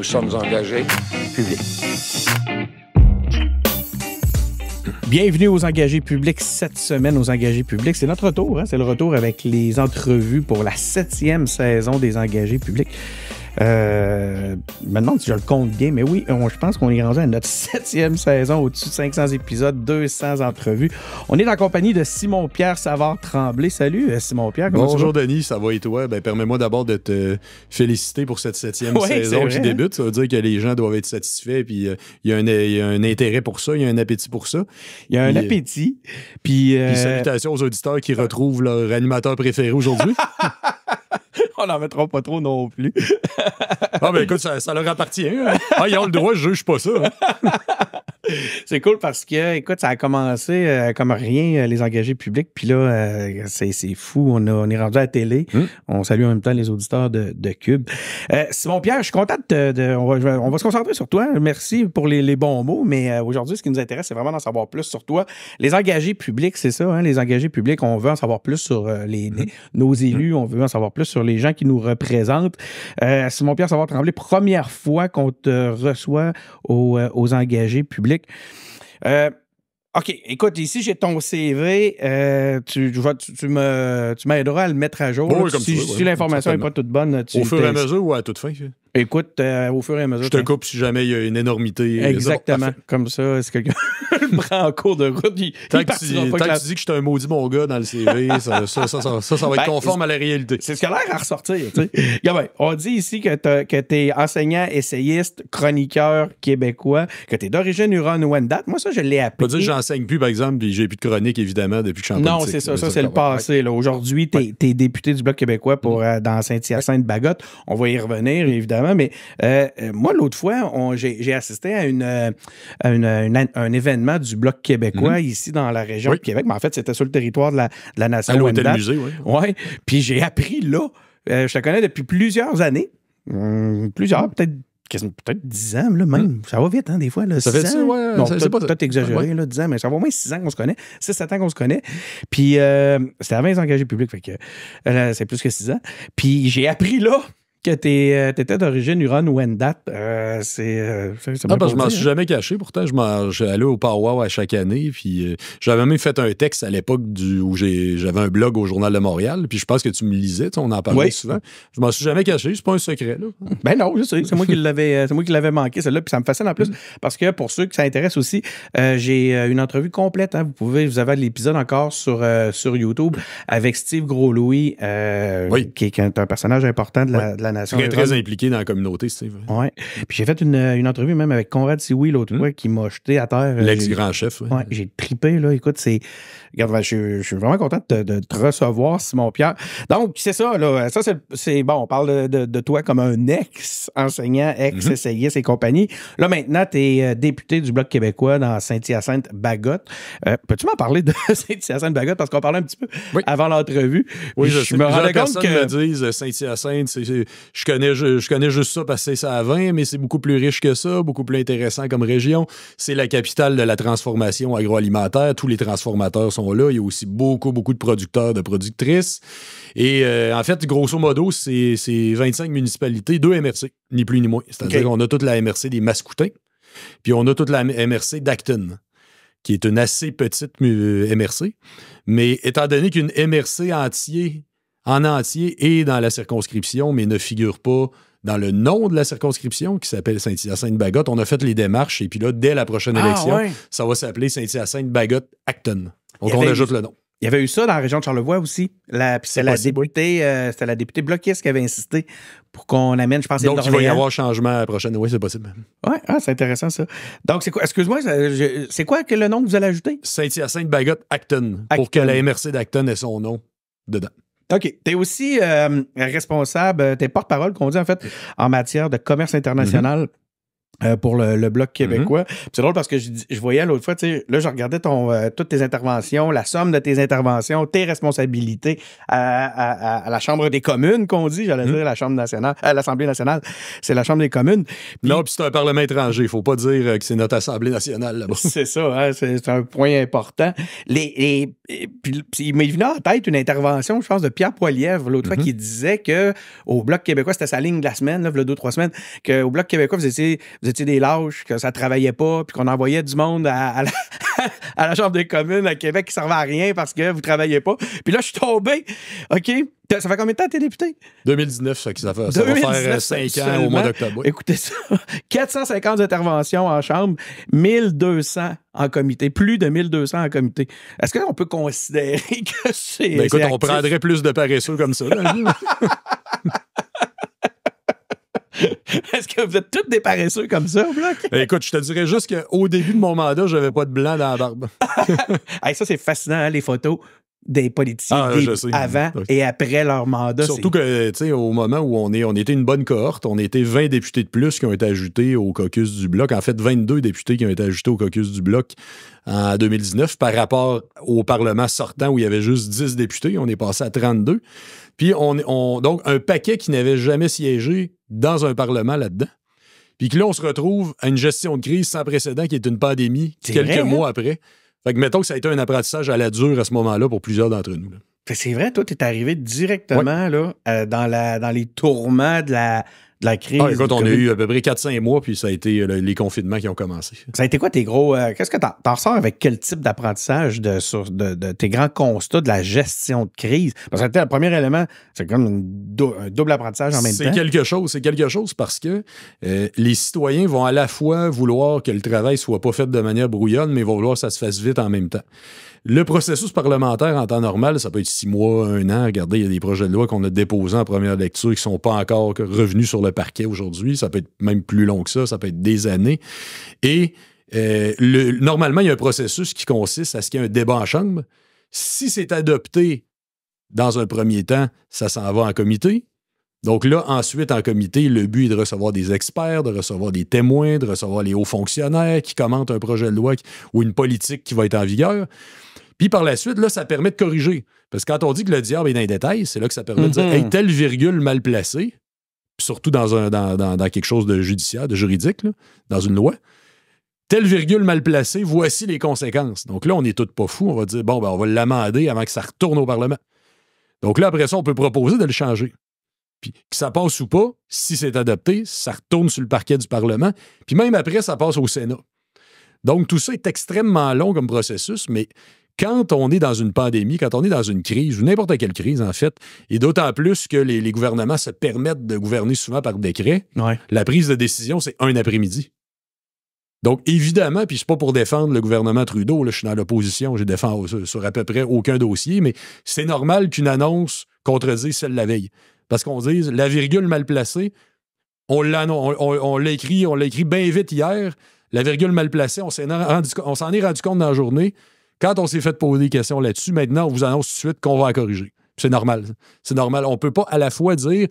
Nous sommes engagés publics. Bienvenue aux engagés publics cette semaine aux engagés publics. C'est notre retour, hein. c'est le retour avec les entrevues pour la septième saison des engagés publics. Euh, maintenant, si je le compte bien, mais oui, je pense qu'on est rendu à notre septième saison, au-dessus de 500 épisodes, 200 entrevues. On est en compagnie de Simon-Pierre Savard-Tremblay. Salut, euh, Simon-Pierre. Bonjour, Denis. Ça va et toi? Ben, Permets-moi d'abord de te féliciter pour cette septième saison qui débute. Ça veut dire que les gens doivent être satisfaits, puis euh, il y, a un intérêt pour ça, il y a un appétit pour ça. Il y a un euh, appétit. Puis, salutations aux auditeurs qui retrouvent leur animateur préféré aujourd'hui. On n'en mettra pas trop non plus. ah, ben écoute, ça, leur appartient. Hein. Ah, ils ont le droit, je juge pas ça. Hein. c'est cool parce que, écoute, ça a commencé euh, comme rien, euh, les engagés publics. Puis là, euh, c'est fou. On, on, est rendu à la télé. Hmm. On salue en même temps les auditeurs de, Cube. Simon-Pierre, je suis content de. on, va, se concentrer sur toi. Merci pour les, bons mots. Mais aujourd'hui, ce qui nous intéresse, c'est vraiment d'en savoir plus sur toi. Les engagés publics, c'est ça. Hein? les engagés publics, on veut en savoir plus sur les, hmm. nos élus. Hmm. On veut en savoir plus sur les gens qui nous représentent. Simon-Pierre savoir trembler première fois qu'on te reçoit aux engagés publics. Euh, OK, écoute, ici, j'ai ton CV. Euh, tu, tu, tu m'aideras à le mettre à jour. si, l'information n'est pas toute bonne, tu Au fur et à mesure ou à toute fin? Écoute, euh, au fur et à mesure. Je te coupe si jamais il y a une énormité. Exactement. comme ça, est-ce que prend prends en cours de route. Il, tant que, tu, dis que je suis un maudit mon gars dans le CV, ça, ça, va être ben, conforme à la réalité. C'est ce qui a l'air à ressortir. on dit ici que tu es enseignant, essayiste, chroniqueur québécois, que tu es d'origine huron-wendat. Moi, ça, je l'ai appelé. Pas dire que j'enseigne plus, par exemple, puis j'ai plus de chronique, évidemment, depuis que je suis en Non, c'est ça. Ça, c'est le passé. Aujourd'hui, tu es, député du Bloc québécois mm-hmm. euh, dans Saint-Hyacinthe-Bagotte. On va y revenir, mm-hmm. évidemment. Mais euh, euh, moi, l'autre fois, j'ai assisté à, un événement du Bloc québécois mhm. ici dans la région du de Québec. Mais en fait, c'était sur le territoire de la, nation. À l'hôtel musée, oui. Ouais. Puis j'ai appris là. Euh, je te connais depuis plusieurs années. Hum, plusieurs, mhm. peut-être peut-être ans, là, même. Mhm. Ça va vite, hein, des fois. Là, ça fait Non, peut-être exagéré, là, 10 ans, mais ça va au moins 6 ans qu'on se connaît, 6-7 ans qu'on se connaît. Puis euh, c'était avant les engagés publics, fait que euh, c'est plus que six ans. Puis j'ai appris là que tu euh, étais d'origine Huron ou Wendat. Euh, c'est. Euh, ah, parce je m'en suis hein? jamais caché. Pourtant, je j'allais au Parois à chaque année. Puis j'avais même fait un texte à l'époque où j'avais un blog au Journal de Montréal. Puis je pense que tu me lisais. On en parlait souvent. Je m'en suis jamais caché. C'est pas un secret. Ben non, C'est moi qui l'avais, manqué, celle-là. Puis ça me fascine en plus. Mm. Parce que pour ceux qui ça aussi, j'ai une entrevue complète. Hein, vous pouvez, vous avez l'épisode encore sur, sur YouTube avec Steve Gros-Louis, qui, est un personnage important de la nation. très impliqué dans la communauté, vrai. Oui. Puis j'ai fait une, entrevue même avec Conrad Sioui l'autre hmm. fois qui m'a jeté à terre. Euh, L'ex-grand chef. Oui, ouais, j'ai tripé, là. Écoute, c'est ben, je, suis vraiment content de, te recevoir, Simon-Pierre. Donc, c'est ça, là. Ça, c'est bon. On parle de, toi comme un ex-enseignant, mhm. ex-essayiste et compagnie. Là, maintenant, tu es euh, député du Bloc québécois dans Saint-Hyacinthe-Bagotte. Euh, peux-tu m'en parler de Saint-Hyacinthe-Bagotte? Parce qu'on parlait un petit peu avant l'entrevue. Oui, je, je me rendais compte que. me disent euh, Saint-Hyacinthe, je connais, je, je, connais juste ça parce que c'est ça à 20, mais c'est beaucoup plus riche que ça, beaucoup plus intéressant comme région. C'est la capitale de la transformation agroalimentaire. Tous les transformateurs sont là. Il y a aussi beaucoup, beaucoup de producteurs, de productrices. Et euh, en fait, grosso modo, c'est 25 municipalités, deux MRC, ni plus ni moins. C'est-à-dire qu'on a toute la MRC des Mascoutins, puis on a toute la MRC d'Acton qui est une assez petite euh, MRC. Mais étant donné qu'une MRC entier, en entier est dans la circonscription, mais ne figure pas dans le nom de la circonscription qui s'appelle Saint-Hyacinthe-Bagotte. On a fait les démarches et puis là, dès la prochaine ah, élection, ça va s'appeler Saint-Hyacinthe-Bagotte-Acton. Donc, on ajoute le nom. Il y avait eu ça dans la région de Charlevoix aussi. C'est la, députée, euh, la députée bloquiste qui avait insisté pour qu'on amène, je pense, Donc, il va y avoir changement à la prochaine. Oui, c'est possible. Oui, ah, c'est intéressant ça. Donc, c'est quoi, excuse-moi, c'est quoi que le nom que vous allez ajouter? Saint-Hyacinthe-Bagotte-Acton. Pour que la MRC d'Acton ait son nom dedans. OK. T'es es aussi euh, responsable, euh, tu porte-parole, qu'on dit en fait, en matière de commerce international. Euh, pour le, Bloc mhm. québécois. C'est drôle parce que je, voyais l'autre fois, tu sais là, je regardais ton, euh, toutes tes interventions, la somme de tes interventions, tes responsabilités à, la Chambre des communes, qu'on dit, j'allais mhm. dire la Chambre nationale, à euh, l'Assemblée nationale, c'est la Chambre des communes. non, puis c'est un Parlement étranger, il faut pas dire que c'est notre Assemblée nationale là-bas. c'est ça, hein, c'est un point important. Les, puis, il m'est venu en tête une intervention, je pense, de Pierre Poilievre l'autre fois, mhm. qui disait que au Bloc québécois, c'était sa ligne de la semaine, là, deux, trois semaines, qu'au Bloc québécois, vous étiez vous étiez des lâches, que ça travaillait pas, puis qu'on envoyait du monde à, à, la, Chambre des communes à Québec qui servait à rien parce que vous travaillez pas. Puis là, je suis tombé. OK? Ça fait combien de temps que t'es député? 2019, ça, fait, ça va faire 5 euh, ans au mois d'octobre. Écoutez ça. 450 interventions en chambre, 1200 en comité, plus de 1200 en comité. Est-ce qu'on peut considérer que c'est. Ben écoute, on prendrait plus de paresseux comme ça. Est-ce que vous êtes tous des paresseux comme ça, Bloc? Ben, écoute, je te dirais juste qu'au début de mon mandat, j'avais pas de blanc dans la barbe. ça, c'est fascinant, hein, les photos des politiciens ah, avant et après leur mandat. Surtout que, au moment où on est, on était une bonne cohorte, on était 20 députés de plus qui ont été ajoutés au caucus du Bloc. En fait, 22 députés qui ont été ajoutés au caucus du Bloc en 2019 par rapport au Parlement sortant où il y avait juste 10 députés. On est passé à 32. Puis, on, donc, un paquet qui n'avait jamais siégé dans un Parlement là-dedans. Puis que là, on se retrouve à une gestion de crise sans précédent qui est une pandémie quelques hein? mois après. Fait que mettons que ça a été un apprentissage à la dure à ce moment-là pour plusieurs d'entre nous. C'est vrai, toi, tu es arrivé directement là, euh, dans, la, dans les tourments de la, la crise. Ah, on a eu à peu près 4-5 mois, puis ça a été euh, les confinements qui ont commencé. Ça a été quoi tes gros. Euh, qu'est-ce que t'en ressors avec quel type d'apprentissage de, tes grands constats de la gestion de crise? Parce que c'était le premier élément, c'est comme un double apprentissage en même temps. C'est quelque chose, c'est quelque chose parce que euh, les citoyens vont à la fois vouloir que le travail soit pas fait de manière brouillonne, mais vont vouloir que ça se fasse vite en même temps. Le processus parlementaire en temps normal, ça peut être six mois, un an. Regardez, il y a des projets de loi qu'on a déposés en première lecture qui ne sont pas encore revenus sur le parquet aujourd'hui. Ça peut être même plus long que ça, ça peut être des années. Et euh, normalement, il y a un processus qui consiste à ce qu'il y ait un débat en chambre. Si c'est adopté dans un premier temps, ça s'en va en comité. Donc là, ensuite, en comité, le but est de recevoir des experts, de recevoir des témoins, de recevoir les hauts fonctionnaires qui commentent un projet de loi ou une politique qui va être en vigueur. Puis par la suite, là, ça permet de corriger. Parce que quand on dit que le diable est dans les détails, c'est là que ça permet de dire mhm. hey, telle virgule mal placée, surtout dans, un, dans, quelque chose de judiciaire, de juridique, dans une loi, telle virgule mal placée, voici les conséquences. Donc là, on n'est toutes pas fous. On va dire bon, ben, on va l'amender avant que ça retourne au Parlement. Donc là, après ça, on peut proposer de le changer. Puis que ça passe ou pas, si c'est adopté, ça retourne sur le parquet du Parlement. Puis même après, ça passe au Sénat. Donc tout ça est extrêmement long comme processus, mais quand on est dans une pandémie, quand on est dans une crise, ou n'importe quelle crise en fait, et d'autant plus que les, gouvernements se permettent de gouverner souvent par décret, la prise de décision, c'est un après-midi. Donc, évidemment, puis c'est pas pour défendre le gouvernement Trudeau, là, je suis dans l'opposition, je défends sur, à peu près aucun dossier, mais c'est normal qu'une annonce contredise celle de la veille. Parce qu'on dise la virgule mal placée, on l'a on, on, écrit, on l'a écrit bien vite hier. La virgule mal placée, on s'en est rendu compte dans la journée. Quand on s'est fait poser des questions là-dessus, maintenant, on vous annonce tout de suite qu'on va la corriger. C'est normal. C'est normal. On ne peut pas à la fois dire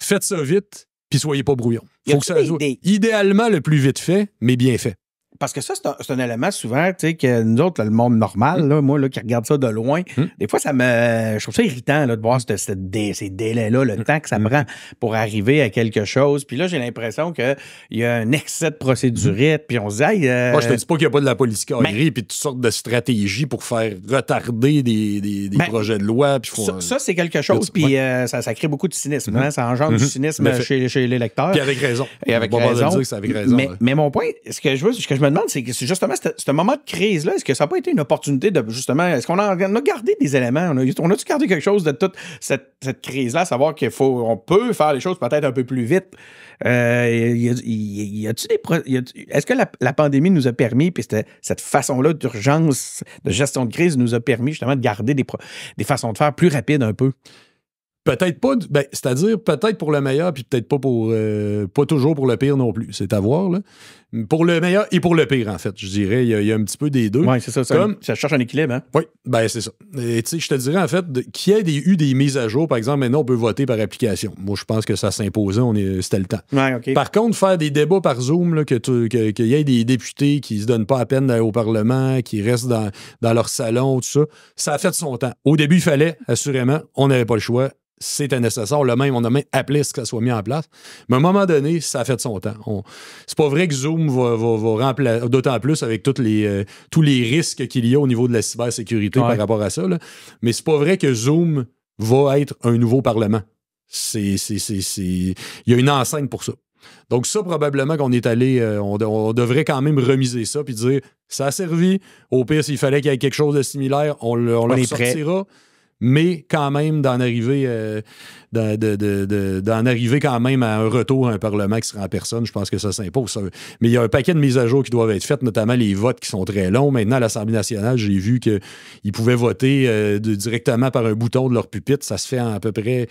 faites ça vite, puis soyez pas brouillon. Faut que ça soit idéalement le plus vite fait, mais bien fait parce que ça, c'est un, élément souvent, tu sais, que nous autres, le monde normal, mm. moi, là, qui regarde ça de loin, mm. des fois, ça me. Je trouve ça irritant de voir ces délais-là, le mm. temps que ça me rend pour arriver à quelque chose. Puis là, j'ai l'impression qu'il y a un excès de procédurite, puis on se dit, euh, Moi, je te dis pas qu'il n'y a pas de la police et ben puis toutes sortes de stratégies pour faire retarder des, ben projets de loi. Puis ça, c'est quelque chose, puis euh, ça, crée beaucoup de cynisme. Hein. Mm-hmm. ça engendre du mm-hmm. cynisme chez, les lecteurs. Puis avec raison. Et avec, raison. Dire que avec raison. Mais, mon point, ce que je veux, c'est que je me demande, c'est justement ce moment de crise-là, est-ce que ça n'a pas été une opportunité de justement, est-ce qu'on a, gardé des éléments? On a-tu gardé quelque chose de toute cette, crise-là, savoir qu'il faut, on peut faire les choses peut-être un peu plus vite? Est-ce que la, pandémie nous a permis, puis cette façon-là d'urgence, de gestion de crise nous a permis justement de garder des, des façons de faire plus rapides un peu? Peut-être pas, ben, c'est-à-dire peut-être pour le meilleur, puis peut-être pas pour euh, pas toujours pour le pire non plus. C'est à voir, là. Pour le meilleur et pour le pire, en fait, je dirais. Il y a, un petit peu des deux. Oui, c'est ça. Ça, cherche un équilibre, hein? Oui, ben c'est ça. Et tu sais, je te dirais, en fait, qu'il y ait eu des mises à jour, par exemple, maintenant, on peut voter par application. Moi, je pense que ça s'imposait, on c'était le temps. Par contre, faire des débats par Zoom, que qu'il y ait des députés qui ne se donnent pas à peine d'aller au Parlement, qui restent dans, leur salon, tout ça, ça a fait son temps. Au début, il fallait, assurément, on n'avait pas le choix c'était nécessaire. Le même, on a même appelé ce que ça soit mis en place. Mais à un moment donné, ça a fait de son temps. C'est pas vrai que Zoom va, remplacer, d'autant plus avec toutes les, euh, tous les risques qu'il y a au niveau de la cybersécurité par rapport à ça. Là. Mais c'est pas vrai que Zoom va être un nouveau Parlement. C'est, Il y a une enceinte pour ça. Donc ça, probablement qu'on est allé, euh, on, devrait quand même remiser ça puis dire, ça a servi. Au pire, s'il fallait qu'il y ait quelque chose de similaire, on on on le mais quand même d'en arriver, euh, arriver quand même à un retour à un Parlement qui sera en personne, je pense que ça s'impose. Mais il y a un paquet de mises à jour qui doivent être faites, notamment les votes qui sont très longs. Maintenant, à l'Assemblée nationale, j'ai vu qu'ils pouvaient voter euh, directement par un bouton de leur pupitre. Ça se fait à peu près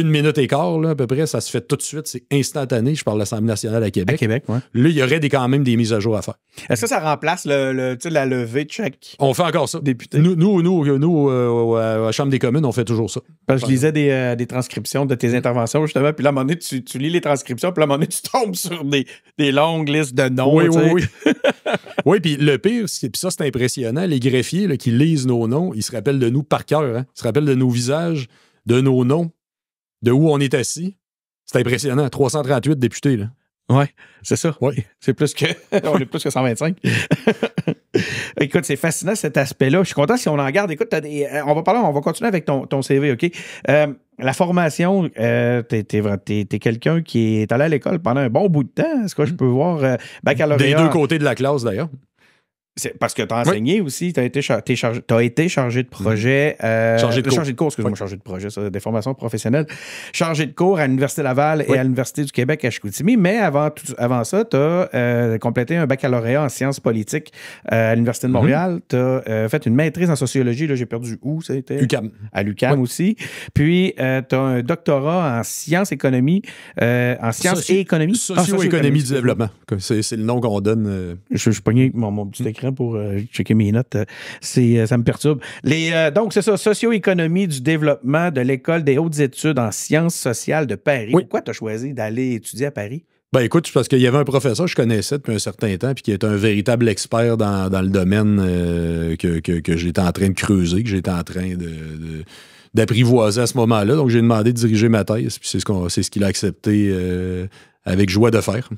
une minute et quart, à peu près, ça se fait tout de suite, c'est instantané. Je parle de l'Assemblée nationale à Québec. À Québec, oui. Là, il y aurait des, quand même des mises à jour à faire. Est-ce que ça remplace le, la levée de check? On fait encore ça. Député. Nous, euh, euh, à la Chambre des communes, on fait toujours ça. je lisais euh, des, transcriptions de tes interventions, justement, puis là, à un moment donné, tu, lis les transcriptions, puis là, à un moment donné, tu tombes sur des, longues listes de noms. Oui, oui, oui. oui, puis le pire, puis ça, c'est impressionnant, les greffiers qui lisent nos noms, ils se rappellent de nous par cœur, hein. ils se rappellent de nos visages, de nos noms de où on est assis, c'est impressionnant. 338 députés, là. Oui, c'est ça. Oui. C'est plus que. on est plus que 125. écoute, c'est fascinant cet aspect-là. Je suis content si on en garde. Écoute, euh, on va parler, on va continuer avec ton, CV, OK? Euh, la formation, euh, t'es es, quelqu'un qui est allé à l'école pendant un bon bout de temps. Est-ce que je mm. peux voir euh, Des deux côtés de la classe, d'ailleurs parce que tu as enseigné aussi, tu as, été, chargé, as été chargé de projet. Mhm. Euh, chargé de cours. Chargé de cours, excuse-moi, chargé de projet, ça, des formations professionnelles. Chargé de cours à l'Université Laval et à l'Université du Québec à Chicoutimi. Mais avant, avant ça, tu as euh, complété un baccalauréat en sciences politiques euh, à l'Université de mhm. Montréal. T'as Tu as fait une maîtrise en sociologie, là, j'ai perdu où c'était L'UCAM. À l'UCAM aussi. Puis, tu as un doctorat en sciences économie, en sciences et économie. Ah, socio-économie du développement. C'est, le nom qu'on donne. Je, je suis pogné mon petit mm. écrit pour euh, checker mes notes. Euh, c'est, euh, ça me perturbe. Les, donc, c'est ça, socio-économie du développement de l'École des hautes études en sciences sociales de Paris. Pourquoi tu as choisi d'aller étudier à Paris? Ben écoute, parce qu'il y avait un professeur que je connaissais depuis un certain temps, puis qui était un véritable expert dans, le domaine que, j'étais en train de creuser, que j'étais en train d'apprivoiser à ce moment-là. Donc, j'ai demandé de diriger ma thèse, puis c'est ce, qu'on, c'est ce qu'il a accepté avec joie de faire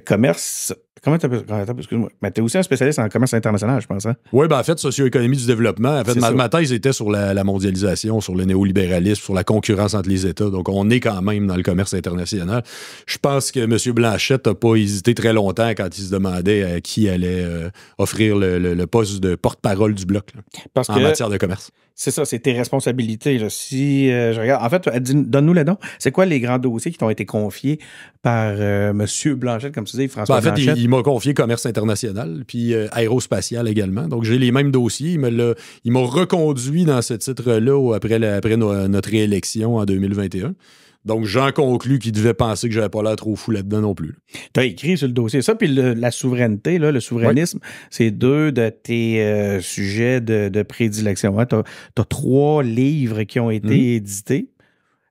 commerce. Comment tu Excuse-moi. Mais ben, tu es aussi un spécialiste en commerce international, je pense. Hein? Oui, ben en fait, socio-économie du développement. En fait, ma, ils thèse était sur la, mondialisation, sur le néolibéralisme, sur la concurrence entre les États. Donc, on est quand même dans le commerce international. Je pense que M. Blanchette n'a pas hésité très longtemps quand il se demandait à euh, qui allait euh, offrir le, poste de porte-parole du bloc en matière de commerce. C'est ça, c'est tes responsabilités. Si euh, je regarde, en fait, donne-nous le nom. C'est quoi les grands dossiers qui t'ont été confiés par M. Blanchette ben, en fait, il, m'a confié commerce international, puis euh, aérospatial également. Donc, j'ai les mêmes dossiers. Il m'a reconduit dans ce titre-là après, notre réélection en 2021. Donc, j'en conclus qu'il devait penser que j'avais pas l'air trop fou là-dedans non plus. Tu as écrit sur le dossier ça, puis la souveraineté, le souverainisme, c'est deux de tes euh, sujets de, prédilection. Hein. Tu as, trois livres qui ont été hum. édités.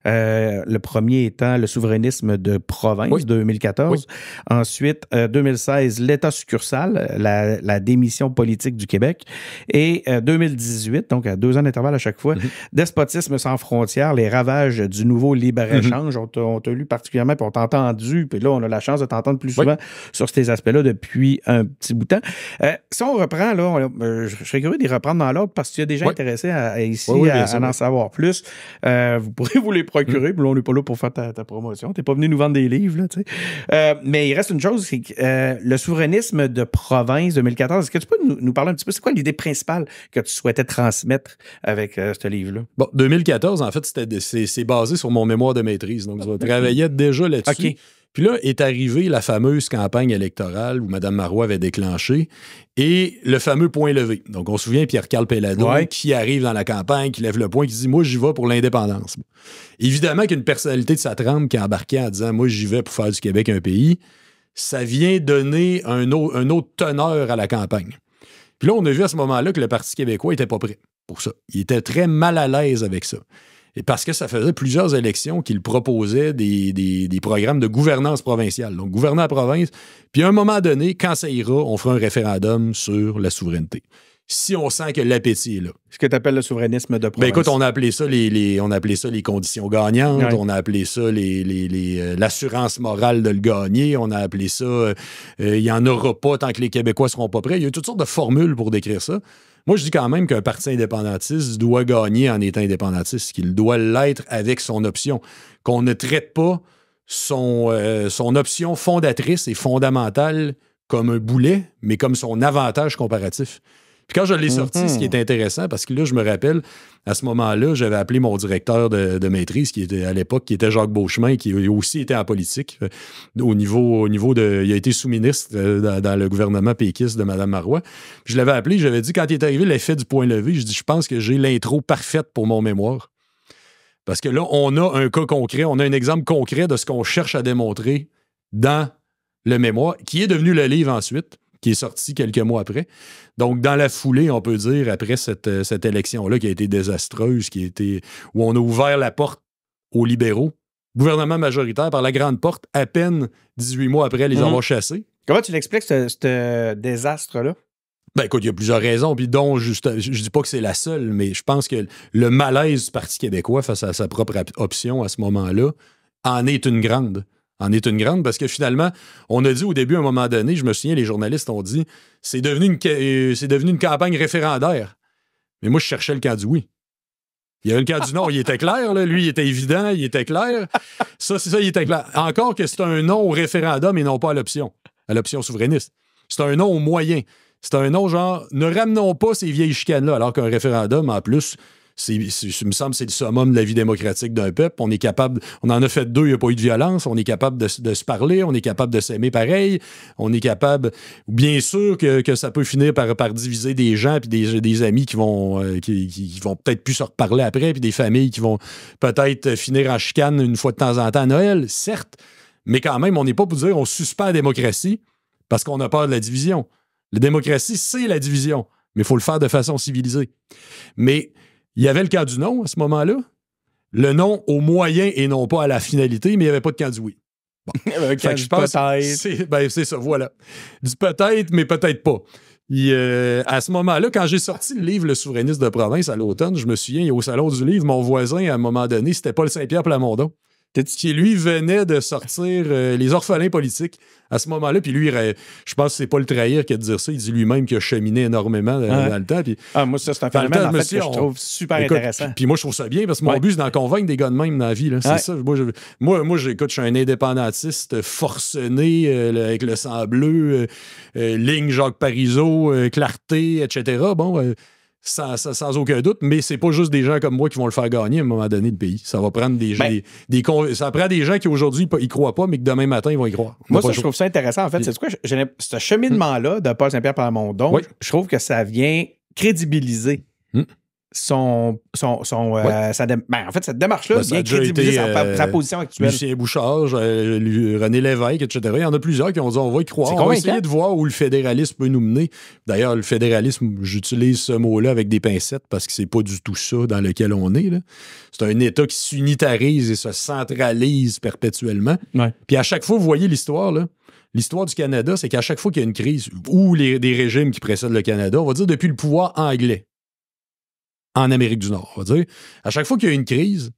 Euh, le premier étant le souverainisme de province, 2014. Ensuite, 2016, euh, l'État succursal, la, démission politique du Québec. Et 2018, euh, donc à deux ans d'intervalle à chaque fois, mhm. Despotisme sans frontières, les ravages du nouveau libre-échange. Mm On t'a lu particulièrement, puis on t'a entendu, puis là, on a la chance de t'entendre plus souvent sur ces aspects-là depuis un petit bout de temps. si on reprend, là, je serais curieux d'y reprendre dans l'ordre parce que tu es déjà intéressé à, ici à, en savoir plus. vous pourrez vous les procurer. Mm. on n'est pas là pour faire ta, ta promotion. T'es pas venu nous vendre des livres, là, sais. Euh, mais il reste une chose, c'est que euh, le souverainisme de province 2014, est-ce que tu peux nous, parler un petit peu, c'est quoi l'idée principale que tu souhaitais transmettre avec euh, ce livre-là? Bon, 2014, en fait, c'est basé sur mon mémoire de maîtrise. Donc, je travaillais déjà là-dessus. Puis là est arrivée la fameuse campagne électorale où Mme Marois avait déclenché et le fameux point levé. Donc, on se souvient Pierre-Carl Pellado qui arrive dans la campagne, qui lève le point, qui dit Moi, j'y vais pour l'indépendance. Évidemment qu'une personnalité de sa trempe qui embarquait en disant Moi, j'y vais pour faire du Québec un pays, ça vient donner un, un autre teneur à la campagne. Puis là, on a vu à ce moment-là que le Parti québécois n'était pas prêt pour ça. Il était très mal à l'aise avec ça parce que ça faisait plusieurs élections qu'il proposait des, des, programmes de gouvernance provinciale. Donc, gouverner la province. Puis, à un moment donné, quand ça ira, on fera un référendum sur la souveraineté. Si on sent que l'appétit est là. Ce que tu appelles le souverainisme de ben, province. écoute, on a appelé ça les, on ça les conditions gagnantes, on a appelé ça euh, l'assurance les, morale de le gagner, on a appelé ça euh, euh, il n'y en aura pas tant que les Québécois ne seront pas prêts. Il y a toutes sortes de formules pour décrire ça. Moi, je dis quand même qu'un parti indépendantiste doit gagner en étant indépendantiste, qu'il doit l'être avec son option, qu'on ne traite pas son, euh, son option fondatrice et fondamentale comme un boulet, mais comme son avantage comparatif. Puis quand je l'ai sorti, ce qui mhm. est intéressant, parce que là, je me rappelle, à ce moment-là, j'avais appelé mon directeur de, maîtrise, qui était à l'époque, qui était Jacques Beauchemin, qui aussi était en politique. Euh, au niveau, au niveau de. Il a été sous-ministre euh, dans, le gouvernement péquiste de Mme Marois. Puis je l'avais appelé, j'avais dit, quand il est arrivé l'effet du point levé, je dis, je pense que j'ai l'intro parfaite pour mon mémoire. Parce que là, on a un cas concret, on a un exemple concret de ce qu'on cherche à démontrer dans le mémoire, qui est devenu le livre ensuite qui est sorti quelques mois après. Donc, dans la foulée, on peut dire, après cette, euh, élection-là qui a été désastreuse, qui a où on a ouvert la porte aux libéraux, gouvernement majoritaire par la grande porte, à peine 18 mois après les mmh. avoir chassés. Comment tu l'expliques, ce, désastre-là? Ben écoute, il y a plusieurs raisons, puis dont je, je dis pas que c'est la seule, mais je pense que le malaise du Parti québécois face à sa propre option à ce moment-là en est une grande en est une grande parce que finalement, on a dit au début, à un moment donné, je me souviens, les journalistes ont dit c'est devenu une, euh, devenu une campagne référendaire. Mais moi, je cherchais le cas du oui. Il y avait le cas du non, il était clair, lui, il était évident, il était clair. Ça, c'est ça, il était clair. Encore que c'est un non au référendum et non pas à l'option, à l'option souverainiste. C'est un non au moyen. C'est un non genre, ne ramenons pas ces vieilles chicanes-là, alors qu'un référendum, en plus, c'est, me semble, c'est le summum de la vie démocratique d'un peuple. On est capable, on en a fait deux, il n'y a pas eu de violence. On est capable de, se parler, on est capable de s'aimer pareil. On est capable, bien sûr que, ça peut finir par, par diviser des gens puis des, amis qui vont, euh, qui, vont peut-être plus se reparler après puis des familles qui vont peut-être finir en chicane une fois de temps en temps à Noël, certes. Mais quand même, on n'est pas pour dire on suspend la démocratie parce qu'on a peur de la division. La démocratie, c'est la division, mais il faut le faire de façon civilisée. Mais il y avait le camp du non à ce moment-là. Le non au moyen et non pas à la finalité, mais il n'y avait pas de camp du oui. Bon. c'est ça, voilà. Du peut-être, mais peut-être pas. Euh, à ce moment-là, quand j'ai sorti le livre Le souverainiste de province à l'automne, je me souviens, au salon du livre, mon voisin, à un moment donné, c'était Paul Saint-Pierre Plamondon lui, venait de sortir euh, Les orphelins politiques à ce moment-là. Puis lui, je pense que c'est pas le trahir qui a de dire ça. Il dit lui-même qu'il a cheminé énormément euh, dans, le temps. Puis, ah, moi, ça, c'est un phénomène en fait, que je trouve super intéressant. Puis, moi, je trouve ça bien parce que mon but, c'est d'en convaincre des gars de même dans la vie. C'est ça. Moi, écoute, moi, moi j'écoute, je suis un indépendantiste forcené euh, avec le sang bleu, ligne Jacques Parizeau, clarté, etc. Bon, sans, aucun doute, mais c'est pas juste des gens comme moi qui vont le faire gagner à un moment donné de pays. Ça va prendre des gens. ça prend des gens qui aujourd'hui ils croient pas, mais que demain matin ils vont y croire. moi, je trouve ça intéressant. En fait, c'est quoi? ce cheminement-là de Paul Saint-Pierre par Mondon, monde. je, trouve que ça vient crédibiliser. Hmm son, euh, ben, en fait, cette démarche-là ben, vient sa, euh, position actuelle. Lucien Bouchard, euh, René Lévesque, etc. Il y en a plusieurs qui ont dit on va y croire. On va essayer de voir où le fédéralisme peut nous mener. D'ailleurs, le fédéralisme, j'utilise ce mot-là avec des pincettes parce que c'est pas du tout ça dans lequel on est. C'est un État qui s'unitarise et se centralise perpétuellement. Puis à chaque fois, vous voyez l'histoire, L'histoire du Canada, c'est qu'à chaque fois qu'il y a une crise ou les, des régimes qui précèdent le Canada, on va dire depuis le pouvoir anglais, en Amérique du Nord, on À chaque fois qu'il y a une crise,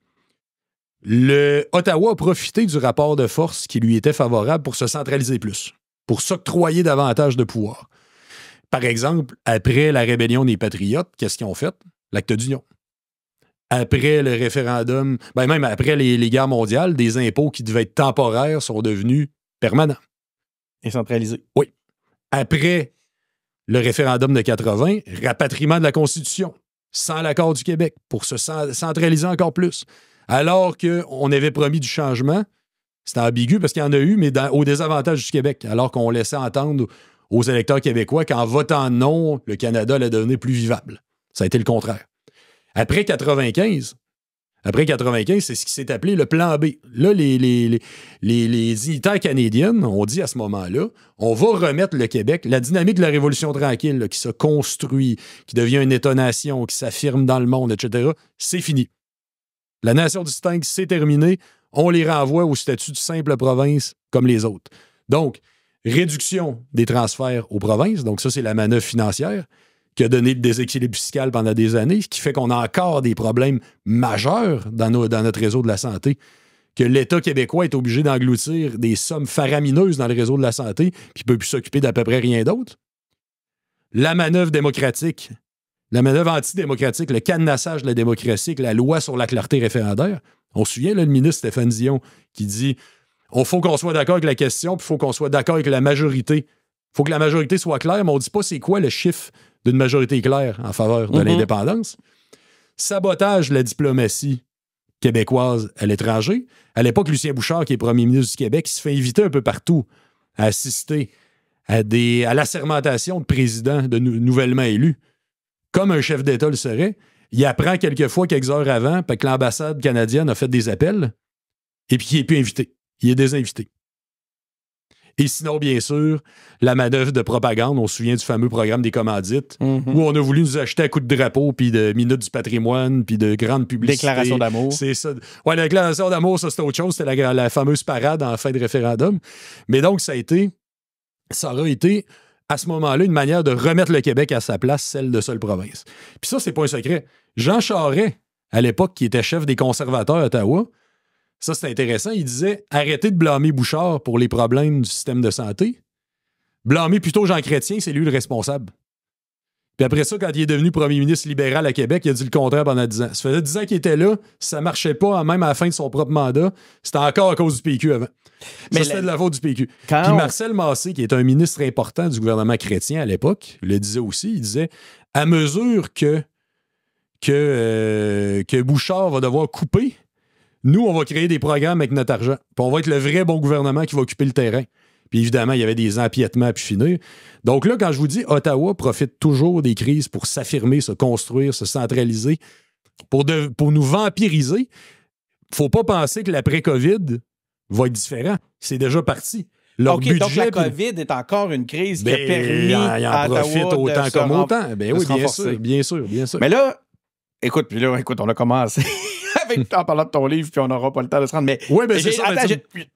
le Ottawa a profité du rapport de force qui lui était favorable pour se centraliser plus, pour s'octroyer davantage de pouvoir. Par exemple, après la rébellion des Patriotes, qu'est-ce qu'ils ont fait? L'acte d'union. Après le référendum, ben même après les, les guerres mondiales, des impôts qui devaient être temporaires sont devenus permanents. Et centralisés. Oui. Après le référendum de 80, rapatriement de la Constitution sans l'accord du Québec, pour se centraliser encore plus. Alors qu'on avait promis du changement, c'était ambigu parce qu'il y en a eu, mais au désavantage du Québec, alors qu'on laissait entendre aux électeurs québécois qu'en votant non, le Canada allait devenir plus vivable. Ça a été le contraire. Après 95, après 95, c'est ce qui s'est appelé le plan B. Là, les, les, les, les canadiennes ont dit à ce moment-là, on va remettre le Québec, la dynamique de la Révolution tranquille qui se construit, qui devient une étonation qui s'affirme dans le monde, etc., c'est fini. La nation distincte, c'est terminé. On les renvoie au statut de simple province comme les autres. Donc, réduction des transferts aux provinces. Donc, ça, c'est la manœuvre financière qui a donné le déséquilibre fiscal pendant des années, ce qui fait qu'on a encore des problèmes majeurs dans, notre réseau de la santé. Que l'État québécois est obligé d'engloutir des sommes faramineuses dans le réseau de la santé, puis ne peut plus s'occuper d'à peu près rien d'autre. La manœuvre démocratique, la manœuvre antidémocratique, le cadenassage de la démocratie, la loi sur la clarté référendaire. On se souvient, le ministre Stéphane Dion qui dit on faut qu'on soit d'accord avec la question, puis il faut qu'on soit d'accord avec la majorité faut que la majorité soit claire, mais on ne dit pas c'est quoi le chiffre d'une majorité claire en faveur de mhm. l'indépendance. Sabotage la diplomatie québécoise à l'étranger. À l'époque, Lucien Bouchard, qui est premier ministre du Québec, se fait inviter un peu partout à assister à, des, à l'assermentation de présidents de nouvellement élus, comme un chef d'État le serait. Il apprend quelquefois, quelques heures avant, que l'ambassade canadienne a fait des appels et puis il n'est plus invité. Il est désinvité. Et sinon, bien sûr, la manœuvre de propagande. On se souvient du fameux programme des commandites mhm. où on a voulu nous acheter un coups de drapeau, puis de minutes du patrimoine, puis de grandes publicités. Déclaration d'amour. C'est ça. Ouais, la déclaration d'amour, ça, c'est autre chose. C'était la, fameuse parade en fin de référendum. Mais donc, ça a été, ça aurait été, à ce moment-là, une manière de remettre le Québec à sa place, celle de seule province. Puis ça, c'est pas un secret. Jean Charest, à l'époque, qui était chef des conservateurs à Ottawa, ça, c'est intéressant. Il disait arrêtez de blâmer Bouchard pour les problèmes du système de santé. Blâmez plutôt Jean Chrétien, c'est lui le responsable. Puis après ça, quand il est devenu premier ministre libéral à Québec, il a dit le contraire pendant 10 ans. Ça faisait 10 ans qu'il était là, ça marchait pas, même à la fin de son propre mandat. C'était encore à cause du PQ avant. Mais c'était de la faute du PQ. Puis Marcel Massé, qui est un ministre important du gouvernement chrétien à l'époque, le disait aussi. Il disait à mesure que, que, euh, que Bouchard va devoir couper nous, on va créer des programmes avec notre argent. Puis on va être le vrai bon gouvernement qui va occuper le terrain. Puis évidemment, il y avait des empiètements puis finir. Donc là, quand je vous dis Ottawa profite toujours des crises pour s'affirmer, se construire, se centraliser, pour, nous pour nous vampiriser, faut pas penser que l'après-COVID va être différent. C'est déjà parti. Leur OK, donc la COVID est encore une crise qui a profite autant comme autant. bien sûr, bien sûr, bien sûr. Mais là, écoute, puis là, écoute, on a commencé en parlant de ton livre, puis on n'aura pas le temps de se rendre. Mais, ouais, mais ben, c'est ça. Ben,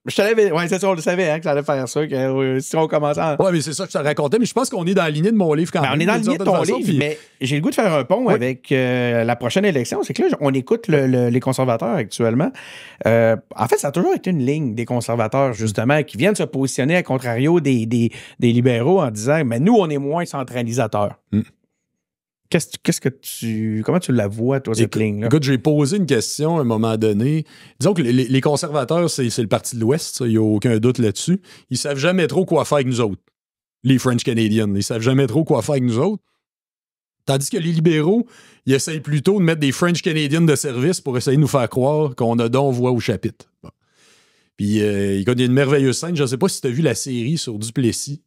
je, savais c'est ça, on le savait hein, que ça allait faire ça. Que, si on commençait mais c'est ça que je te racontais. Mais je pense qu'on est dans la lignée de mon livre quand ben, même. On est dans la lignée de ton livre, mais j'ai le goût de faire un pont avec euh, la prochaine élection. C'est que là, on écoute les conservateurs actuellement. Euh, en fait, ça a toujours été une ligne des conservateurs, justement, qui viennent se positionner à contrario des, des, libéraux en disant Mais nous, on est moins centralisateurs. Hmm. Qu'est-ce, que tu. Comment tu la vois, toi, cette ligne-là? Écoute, j'ai posé une question à un moment donné. Disons que les, conservateurs, c'est, le parti de l'Ouest, il n'y a aucun doute là-dessus. Ils ne savent jamais trop quoi faire avec nous autres, les French Canadiens. Ils ne savent jamais trop quoi faire avec nous autres. Tandis que les libéraux, ils essayent plutôt de mettre des French Canadiens de service pour essayer de nous faire croire qu'on a don voix au chapitre. Puis, euh, il y a une merveilleuse scène. Je ne sais pas si tu as vu la série sur Duplessis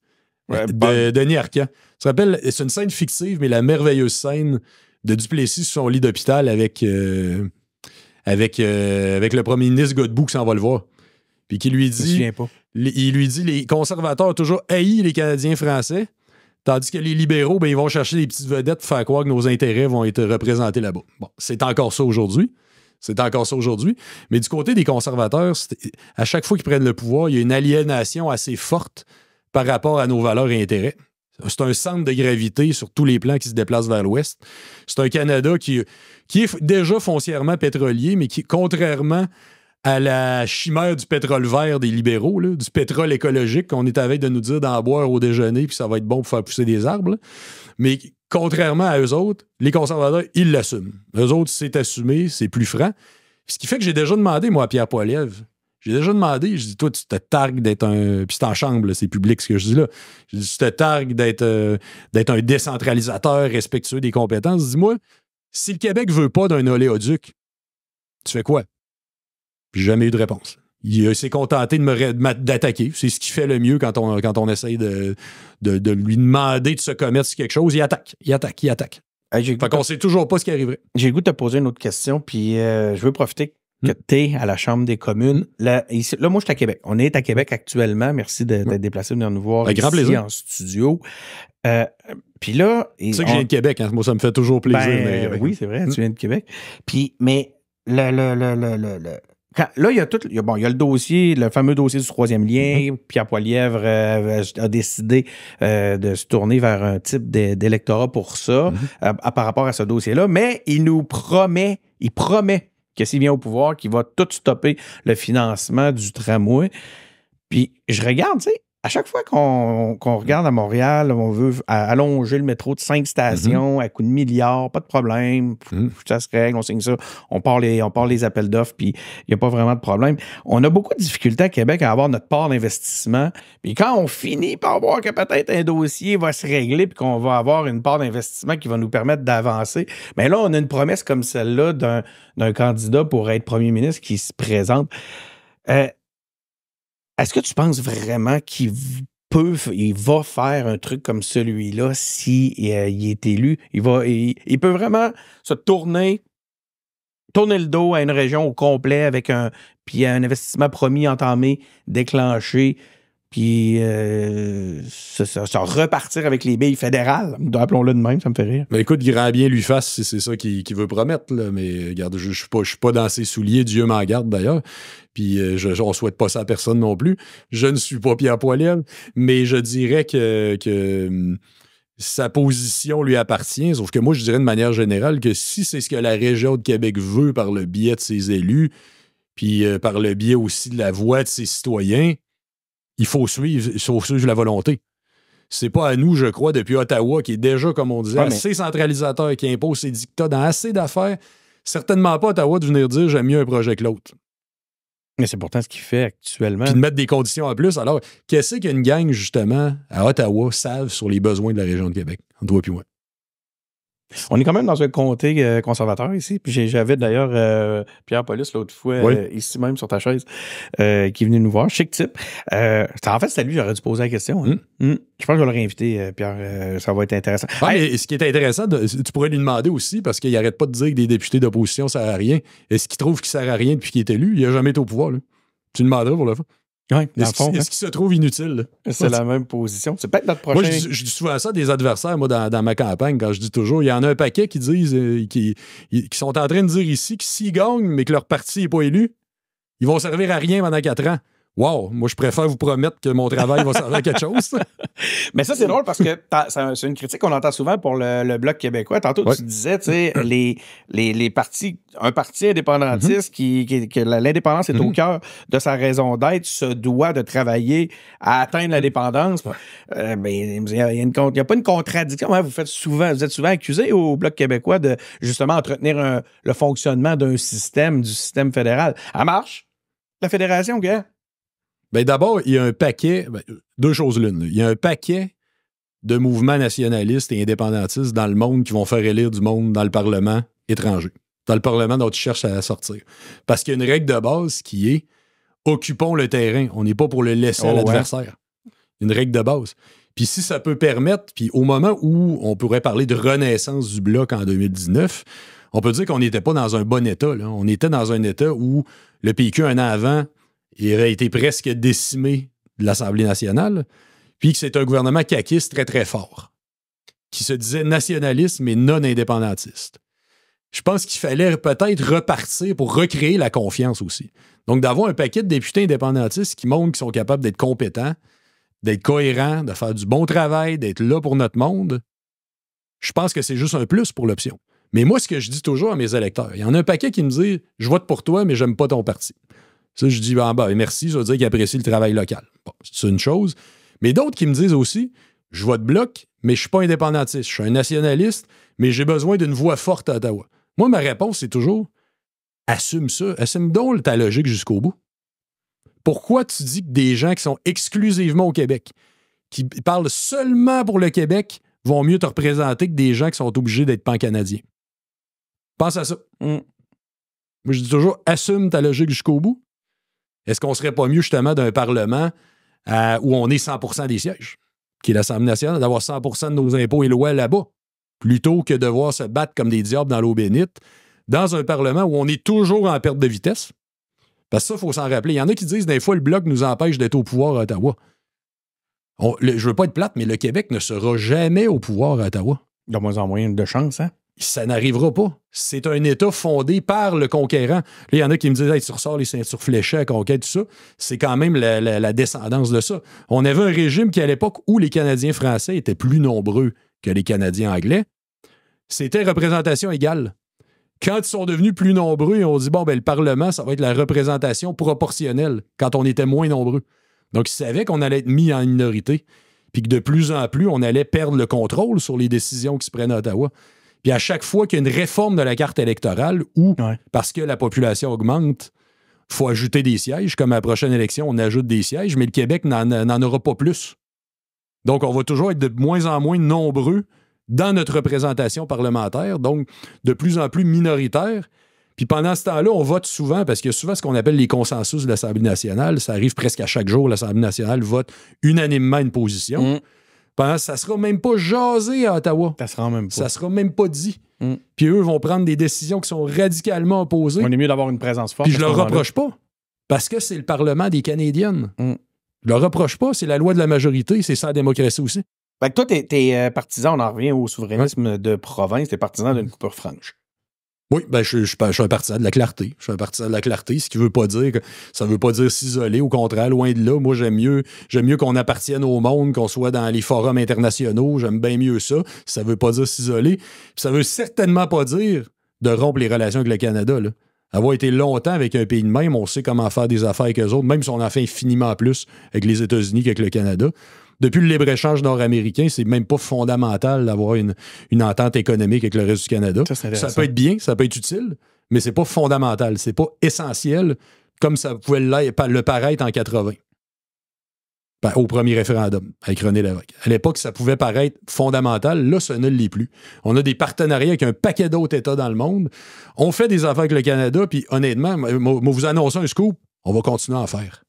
de Denis Arcan. Tu te rappelles, c'est une scène fictive, mais la merveilleuse scène de Duplessis sur son lit d'hôpital avec, euh, avec, euh, avec le premier ministre Godbout qui s'en va le voir. Puis qui lui dit. Il lui dit les conservateurs ont toujours haï les Canadiens français, tandis que les libéraux, ben, ils vont chercher des petites vedettes pour faire croire que nos intérêts vont être représentés là-bas. Bon, c'est encore ça aujourd'hui. C'est encore ça aujourd'hui. Mais du côté des conservateurs, à chaque fois qu'ils prennent le pouvoir, il y a une aliénation assez forte par rapport à nos valeurs et intérêts. C'est un centre de gravité sur tous les plans qui se déplacent vers l'Ouest. C'est un Canada qui, est déjà foncièrement pétrolier, mais qui, contrairement à la chimère du pétrole vert des libéraux, du pétrole écologique qu'on est avec de nous dire d'en boire au déjeuner, puis ça va être bon pour faire pousser des arbres. Mais contrairement à eux autres, les conservateurs, ils l'assument. Eux autres, c'est assumé, c'est plus franc. Ce qui fait que j'ai déjà demandé, moi, à Pierre Poilievre, j'ai déjà demandé, je dis, toi, tu te targues d'être un. Puis c'est en chambre, c'est public ce que je dis là. Je dis, tu te targues euh, d'être un décentralisateur respectueux des compétences. Dis-moi, si le Québec veut pas d'un oléoduc, tu fais quoi? Puis jamais eu de réponse. Il euh, s'est contenté d'attaquer. C'est ce qu'il fait le mieux quand on, quand on essaye de, de, lui demander de se commettre sur quelque chose. Il attaque, il attaque, il attaque. fait qu'on sait toujours pas ce qui arriverait. J'ai le goût de te poser une autre question, puis euh, je veux profiter Hmm. que tu à la Chambre des communes. Là, moi, je suis à Québec. On est à Québec actuellement. Merci d'être hmm. déplacé, de venir nous voir ben, ici en studio. Euh, puis là... C'est ça que je viens de Québec. Hein. Moi, ça me fait toujours plaisir. Ben, oui, c'est vrai. Hmm. Tu viens de Québec. Puis, mais... le, le, le, le, là, il y a tout. bon, il y a le dossier, le fameux dossier du troisième lien. Pierre Poilièvre euh, a décidé euh, de se tourner vers un type d'électorat pour ça, par rapport à ce dossier-là. Mais il nous promet, il promet Qu'est-ce s'il vient au pouvoir, qui va tout stopper le financement du tramway. Puis je regarde, tu sais, à chaque fois qu'on regarde à Montréal, on veut allonger le métro de cinq stations mm-hmm. à coût de milliards, pas de problème, mm. ça se règle, on signe ça, on parle les, appels d'offres, puis il n'y a pas vraiment de problème. On a beaucoup de difficultés à Québec à avoir notre part d'investissement. Puis quand on finit par voir que peut-être un dossier va se régler, puis qu'on va avoir une part d'investissement qui va nous permettre d'avancer, mais ben là, on a une promesse comme celle-là d'un candidat pour être premier ministre qui se présente. Euh, est-ce que tu penses vraiment qu'il peut, il va faire un truc comme celui-là si euh, est élu? Il, va, peut vraiment se tourner tourner le dos à une région au complet avec un, puis un investissement promis, entamé, déclenché, puis euh, ça, repartir avec les billes fédérales, appelons-le de même, ça me fait rire. écoute, grand bien lui fasse c'est ça qu'il veut promettre. Mais regarde, je ne suis, pas, dans ses souliers, Dieu m'en garde d'ailleurs. Puis euh, je, on souhaite pas ça à personne non plus. Je ne suis pas Pierre Poilievre, mais je dirais que, hum, sa position lui appartient. Sauf que moi, je dirais de manière générale que si c'est ce que la région de Québec veut par le biais de ses élus, puis euh, par le biais aussi de la voix de ses citoyens, il faut suivre, suivre la volonté. C'est pas à nous, je crois, depuis Ottawa, qui est déjà, comme on disait, assez centralisateur, qui impose ses dictats dans assez d'affaires. Certainement pas Ottawa de venir dire j'aime mieux un projet que l'autre. Mais c'est pourtant ce qu'il fait actuellement. Puis de mettre des conditions en plus. Alors, qu'est-ce qu'une gang, justement, à Ottawa, savent sur les besoins de la région de Québec, toi puis moi? On est quand même dans un comté euh, conservateur ici. Puis j'avais d'ailleurs euh, Pierre Paulus l'autre fois, euh, ici même sur ta chaise, qui est venu nous voir. Chic type. en fait, c'est lui, j'aurais dû poser la question. Hein. Hmm. Hmm. Je pense que je vais le réinviter, Pierre. ça va être intéressant. Ah, ce qui est intéressant, tu pourrais lui demander aussi, parce qu'il n'arrête pas de dire que des députés d'opposition, ne sert à rien. Est-ce qu'il trouve qu'il ne sert à rien depuis qu'il est élu? Il n'a jamais été au pouvoir. Là. Tu demanderais pour le faire? Oui, est-ce qu'il se trouve inutile? C'est la même position. C'est peut-être notre Moi, je, dis souvent ça des adversaires, moi, dans, ma campagne, quand je dis toujours, il y en a un paquet qui disent, euh, qui, qui, sont en train de dire ici que s'ils gagnent, mais que leur parti n'est pas élu, ils vont servir à rien pendant quatre ans. Wow, moi je préfère vous promettre que mon travail va servir à quelque chose. Mais ça, c'est drôle parce que c'est une critique qu'on entend souvent pour le, Bloc québécois. Tantôt, tu disais, tu sais, les, les, les, partis, un parti indépendantiste mhm. qui, que l'indépendance est au mhm. cœur de sa raison d'être se doit de travailler à atteindre l'indépendance. Mhm. Euh, mais il n'y a, pas une contradiction. Hein. Vous faites souvent, vous êtes souvent accusé au Bloc québécois de justement entretenir le fonctionnement d'un système, du système fédéral. Ça marche. La fédération, gars. Ben, d'abord, il y a un paquet, ben, deux choses l'une. Il y a un paquet de mouvements nationalistes et indépendantistes dans le monde qui vont faire élire du monde dans le Parlement étranger, dans le Parlement dont ils cherchent à sortir. Parce qu'il y a une règle de base qui est occupons le terrain. On n'est pas pour le laisser à oh, l'adversaire. Une règle de base. Puis si ça peut permettre, puis au moment où on pourrait parler de renaissance du bloc en 2019, on peut dire qu'on n'était pas dans un bon état. On était dans un état où le PQ, un an avant, il avait été presque décimé de l'Assemblée nationale, puis que c'est un gouvernement caquiste très, très fort, qui se disait nationaliste mais non indépendantiste. Je pense qu'il fallait peut-être repartir pour recréer la confiance aussi. Donc, d'avoir un paquet de députés indépendantistes qui montrent qu'ils sont capables d'être compétents, d'être cohérents, de faire du bon travail, d'être là pour notre monde, je pense que c'est juste un plus pour l'option. Mais moi, ce que je dis toujours à mes électeurs, il y en a un paquet qui me dit Je vote pour toi, mais j'aime pas ton parti. Ça, je dis ben ben, merci, ça veut dire qu'ils apprécie le travail local. Bon, c'est une chose. Mais d'autres qui me disent aussi, je de bloc, mais je ne suis pas indépendantiste. Je suis un nationaliste, mais j'ai besoin d'une voix forte à Ottawa. Moi, ma réponse, c'est toujours, assume ça, assume donc ta logique jusqu'au bout. Pourquoi tu dis que des gens qui sont exclusivement au Québec, qui parlent seulement pour le Québec, vont mieux te représenter que des gens qui sont obligés d'être pas canadiens Pense à ça. Mm. Moi, je dis toujours, assume ta logique jusqu'au bout. Est-ce qu'on serait pas mieux, justement, d'un Parlement euh, où on est 100 des sièges, qui est l'Assemblée nationale, d'avoir 100 de nos impôts et lois là-bas, plutôt que de devoir se battre comme des diables dans l'eau bénite dans un Parlement où on est toujours en perte de vitesse? Parce que ça, il faut s'en rappeler. Il y en a qui disent des fois, le Bloc nous empêche d'être au pouvoir à Ottawa. Je ne je veux pas être plate, mais le Québec ne sera jamais au pouvoir à Ottawa. De moins en moins de chance, hein? ça n'arrivera pas. C'est un État fondé par le conquérant. il y en a qui me disent hey, tu ressors les ceintures fléchées à conquête, tout ça. C'est quand même la, descendance de ça. On avait un régime qui, à l'époque où les Canadiens français étaient plus nombreux que les Canadiens anglais, c'était représentation égale. Quand ils sont devenus plus nombreux, on dit bon, ben, le Parlement, ça va être la représentation proportionnelle quand on était moins nombreux. Donc, ils savaient qu'on allait être mis en minorité, puis que de plus en plus, on allait perdre le contrôle sur les décisions qui se prennent à Ottawa. Puis à chaque fois qu'il y a une réforme de la carte électorale ou parce que la population augmente, il faut ajouter des sièges. Comme à la prochaine élection, on ajoute des sièges, mais le Québec euh, n'en aura pas plus. Donc, on va toujours être de moins en moins nombreux dans notre représentation parlementaire, donc de plus en plus minoritaire. Puis pendant ce temps-là, on vote souvent, parce que souvent ce qu'on appelle les consensus de l'Assemblée nationale, ça arrive presque à chaque jour, l'Assemblée nationale vote unanimement une position. Mmh ça sera même pas jasé à Ottawa. Ça sera même pas. Ça sera même pas dit. Mm. Puis eux vont prendre des décisions qui sont radicalement opposées. On est mieux d'avoir une présence forte. Puis je le reproche pas. Parce que c'est le Parlement des Canadiennes. Mm. Je Je le reproche pas. C'est la loi de la majorité. C'est ça la démocratie aussi. Fait toi, t'es euh, partisan, on en revient au souverainisme de province, t'es partisan d'une coupure franche. Oui, ben je, suis un partisan de la clarté. Je suis un partisan de la clarté, ce qui veut pas dire que ça veut pas dire s'isoler. Au contraire, loin de là, moi j'aime mieux j'aime mieux qu'on appartienne au monde, qu'on soit dans les forums internationaux. J'aime bien mieux ça. Ça veut pas dire s'isoler. Ça veut certainement pas dire de rompre les relations avec le Canada. Avoir été longtemps avec un pays de même, on sait comment faire des affaires avec eux autres, même si on en fait infiniment plus avec les États-Unis qu'avec le Canada depuis le libre-échange nord-américain, c'est même pas fondamental d'avoir une, une, entente économique avec le reste du Canada. Ça, peut être bien, ça peut être utile, mais c'est pas fondamental, c'est pas essentiel comme ça pouvait le paraître en 80 ben, au premier référendum avec René Lévesque. À l'époque, ça pouvait paraître fondamental. Là, ça ne l'est plus. On a des partenariats avec un paquet d'autres États dans le monde. On fait des affaires avec le Canada, puis honnêtement, moi, vous annonce un scoop, on va continuer à en faire.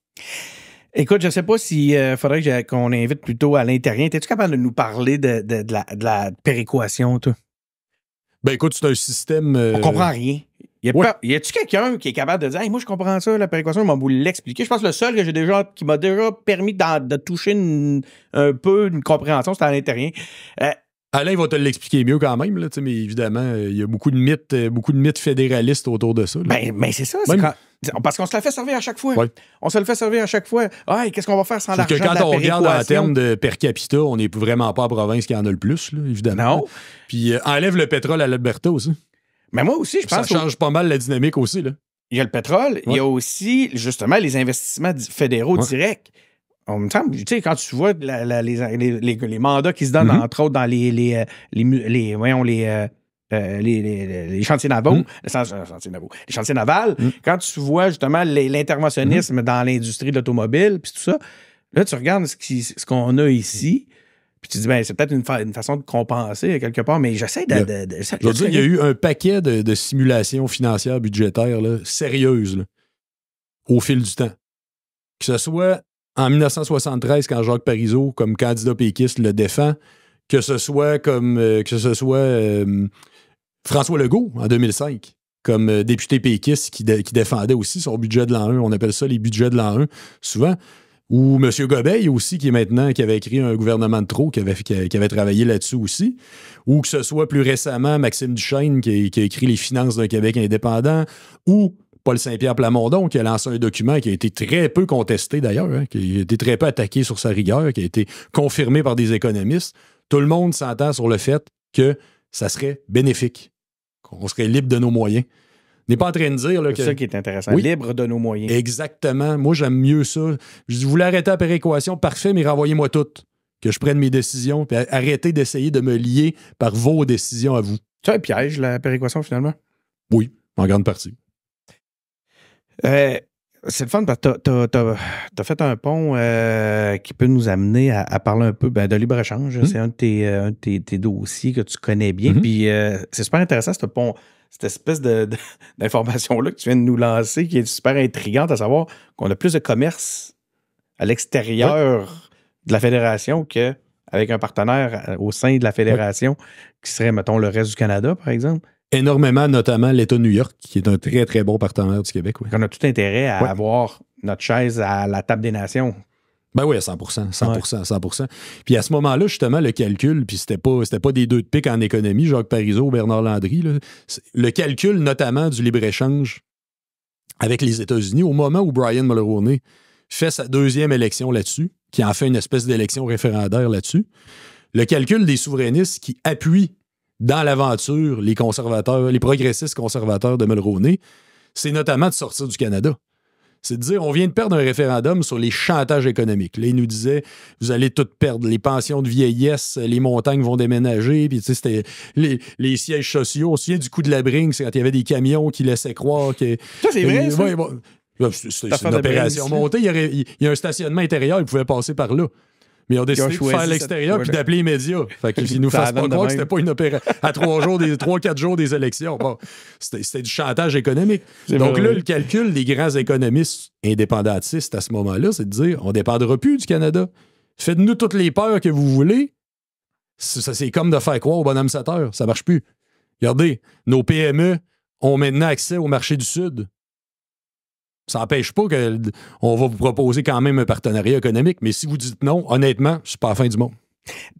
Écoute, je ne sais pas s'il euh, faudrait qu'on invite plutôt à l'intérieur. Es-tu capable de nous parler de, la, péréquation, toi? Ben écoute, c'est un système. On euh, On comprend rien. Y a-tu quelqu'un qui est capable de dire Moi, je comprends ça, la péréquation, je m'en vous l'expliquer. Je pense que le seul que j'ai déjà, qui m'a déjà permis de toucher un peu une compréhension, c'est à l'intérieur. Euh, Alain va te l'expliquer mieux quand même, là, mais évidemment, euh, il y a beaucoup de mythes, beaucoup de mythes fédéralistes autour de ça. Ben, ben, c'est ça. Parce qu'on se la fait servir à chaque fois. On se le fait servir à chaque fois. qu'est-ce qu'on va faire sans l'argent? que quand on regarde en termes de per capita, on n'est vraiment pas en province qui en a le plus, évidemment. Non. Puis euh, enlève le pétrole à l'Alberta aussi. Mais moi aussi, je pense. Ça change pas mal la dynamique aussi. Là. Il y a le pétrole, il y a aussi, justement, les investissements fédéraux directs. On me semble, tu sais, quand tu vois les, mandats qui se donnent, mm-hmm. entre autres, dans les. les, euh, les, voyons, les euh, euh, les, chantiers navaux, hmm. les, euh, chantiers navaux, les chantiers navals hmm. quand tu vois justement l'interventionnisme hmm. dans l'industrie de l'automobile, puis tout ça, là, tu regardes ce qu'on a ici. Puis tu dis, ben, c'est peut-être une, façon de compenser quelque part, mais j'essaie de. je dire, il y a eu un paquet de, simulations financières, budgétaires, sérieuses, au fil du temps. Que ce soit en 1973, quand Jacques Parizeau, comme candidat péquiste, le défend, que ce soit comme. Euh, que ce soit. François Legault, en 2005, comme euh, député péquiste qui, défendait aussi son budget de l'an 1. On appelle ça les budgets de l'an 1, souvent. Ou M. Gobeil aussi, qui est maintenant, qui avait écrit un gouvernement de trop, qui avait, travaillé là-dessus aussi. Ou que ce soit plus récemment Maxime Duchesne, qui, a écrit Les finances d'un Québec indépendant. Ou Paul Saint-Pierre Plamondon, qui a lancé un document qui a été très peu contesté d'ailleurs, hein, qui a été très peu attaqué sur sa rigueur, qui a été confirmé par des économistes. Tout le monde s'entend sur le fait que ça serait bénéfique on serait libre de nos moyens. On n'est pas en train de dire. C'est que... ça qui est intéressant. Libre de nos moyens. Exactement. Moi, j'aime mieux ça. Je voulais arrêter la péréquation. Parfait, mais renvoyez-moi toutes. Que je prenne mes décisions. Puis arrêtez d'essayer de me lier par vos décisions à vous. C'est un piège, la péréquation, finalement. Oui, en grande partie. Euh, c'est le fun parce que tu as, fait un pont euh, qui peut nous amener à, parler un peu ben, de libre-échange. Hmm. C'est un de, euh, tes, dossiers que tu connais bien. Hmm. Puis euh, c'est super intéressant ce pont, cette espèce d'information-là que tu viens de nous lancer qui est super intrigante à savoir qu'on a plus de commerce à l'extérieur de la fédération qu'avec un partenaire au sein de la fédération qui serait, mettons, le reste du Canada, par exemple énormément, notamment l'État de New York, qui est un très, très bon partenaire du Québec. On a tout intérêt à avoir notre chaise à la table des nations. Ben oui, 100 100 100 Puis à ce moment-là, justement, le calcul, puis c'était pas, pas des deux de pique en économie, Jacques Parizeau, Bernard Landry, le calcul notamment du libre-échange avec les États-Unis, au moment où Brian Mulroney fait sa deuxième élection là-dessus, qui en fait une espèce d'élection référendaire là-dessus, le calcul des souverainistes qui appuient dans l'aventure, les conservateurs, les progressistes conservateurs de Mulroney, c'est notamment de sortir du Canada. C'est de dire, on vient de perdre un référendum sur les chantages économiques. Là, ils nous disaient, vous allez tout perdre, les pensions de vieillesse, les montagnes vont déménager, puis tu sais, les, les, sièges sociaux. aussi du coup de la bringue, c'est quand il y avait des camions qui laissaient croire que... Ça, c'est vrai, c'est une opération montée. Il y, il y, a un stationnement intérieur, il pouvait passer par là mais ils ont décidé de faire l'extérieur puis d'appeler les médias. Fait qu'ils nous fassent pas croire que c'était pas une opération. à trois jours, des trois, quatre jours des élections. Bon, c'était du chantage économique. Donc là, le calcul des grands économistes indépendantistes à ce moment-là, c'est de dire on dépendra plus du Canada. Faites-nous toutes les peurs que vous voulez. Ça, c'est comme de faire croire au bonhomme 7 Ça marche plus. Regardez, nos PME ont maintenant accès au marché du Sud. Ça n'empêche pas qu'on va vous proposer quand même un partenariat économique, mais si vous dites non, honnêtement, n'est pas la fin du monde.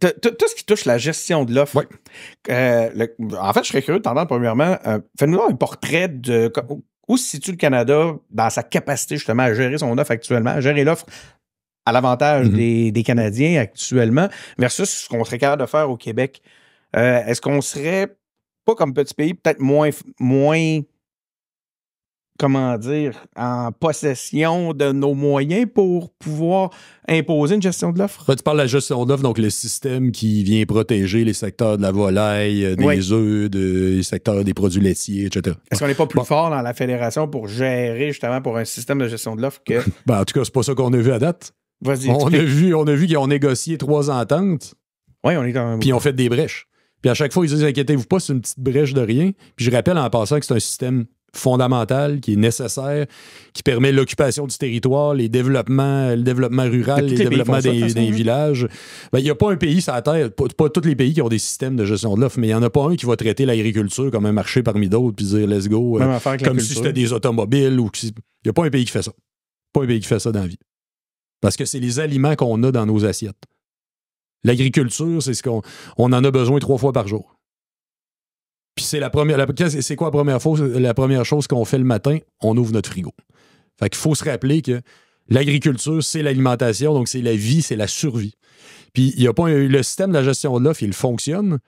Tout, ce qui touche la gestion de l'offre. Oui. Euh, en fait, je serais curieux de t'entendre premièrement. faites euh, Fais-nous un portrait de où se situe le Canada dans sa capacité justement à gérer son offre actuellement, à gérer l'offre à l'avantage mm-hmm. des, Canadiens actuellement versus ce qu'on serait capable de faire au Québec. Euh, est-ce qu'on serait pas comme petit pays, peut-être moins, moins comment dire, en possession de nos moyens pour pouvoir imposer une gestion de l'offre. tu parles de la gestion de l'offre, donc le système qui vient protéger les secteurs de la volaille, euh, des œufs, de, secteurs des produits laitiers, etc. Est-ce qu'on n'est pas plus fort dans la fédération pour gérer justement pour un système de gestion de l'offre que. Ben, en tout cas, c'est pas ça qu'on a vu à date. Vas-y. On, a vu, on a vu qu'ils ont négocié trois ententes. Oui, on est quand même. Puis ils ont fait des brèches. Puis à chaque fois, ils disent inquiétez-vous pas, c'est une petite brèche de rien. Puis je rappelle en passant que c'est un système fondamentale, qui est nécessaire, qui permet l'occupation du territoire, les développements, le développement rural, le développement des, hein, villages. Ben, il n'y a pas un pays ça la Terre, pas, tous les pays qui ont des systèmes de gestion de l'offre, mais il n'y en a pas un qui va traiter l'agriculture comme un marché parmi d'autres puis dire let's go, euh, comme si c'était des automobiles. ou Il n'y a pas un pays qui fait ça. Pas un pays qui fait ça dans la vie. Parce que c'est les aliments qu'on a dans nos assiettes. L'agriculture, c'est ce qu'on on en a besoin trois fois par jour. Puis c'est la première. C'est quoi la première, la première chose qu'on fait le matin? On ouvre notre frigo. Fait qu'il faut se rappeler que l'agriculture, c'est l'alimentation, donc c'est la vie, c'est la survie. Puis il y a pas le système de la gestion de l'offre, il fonctionne.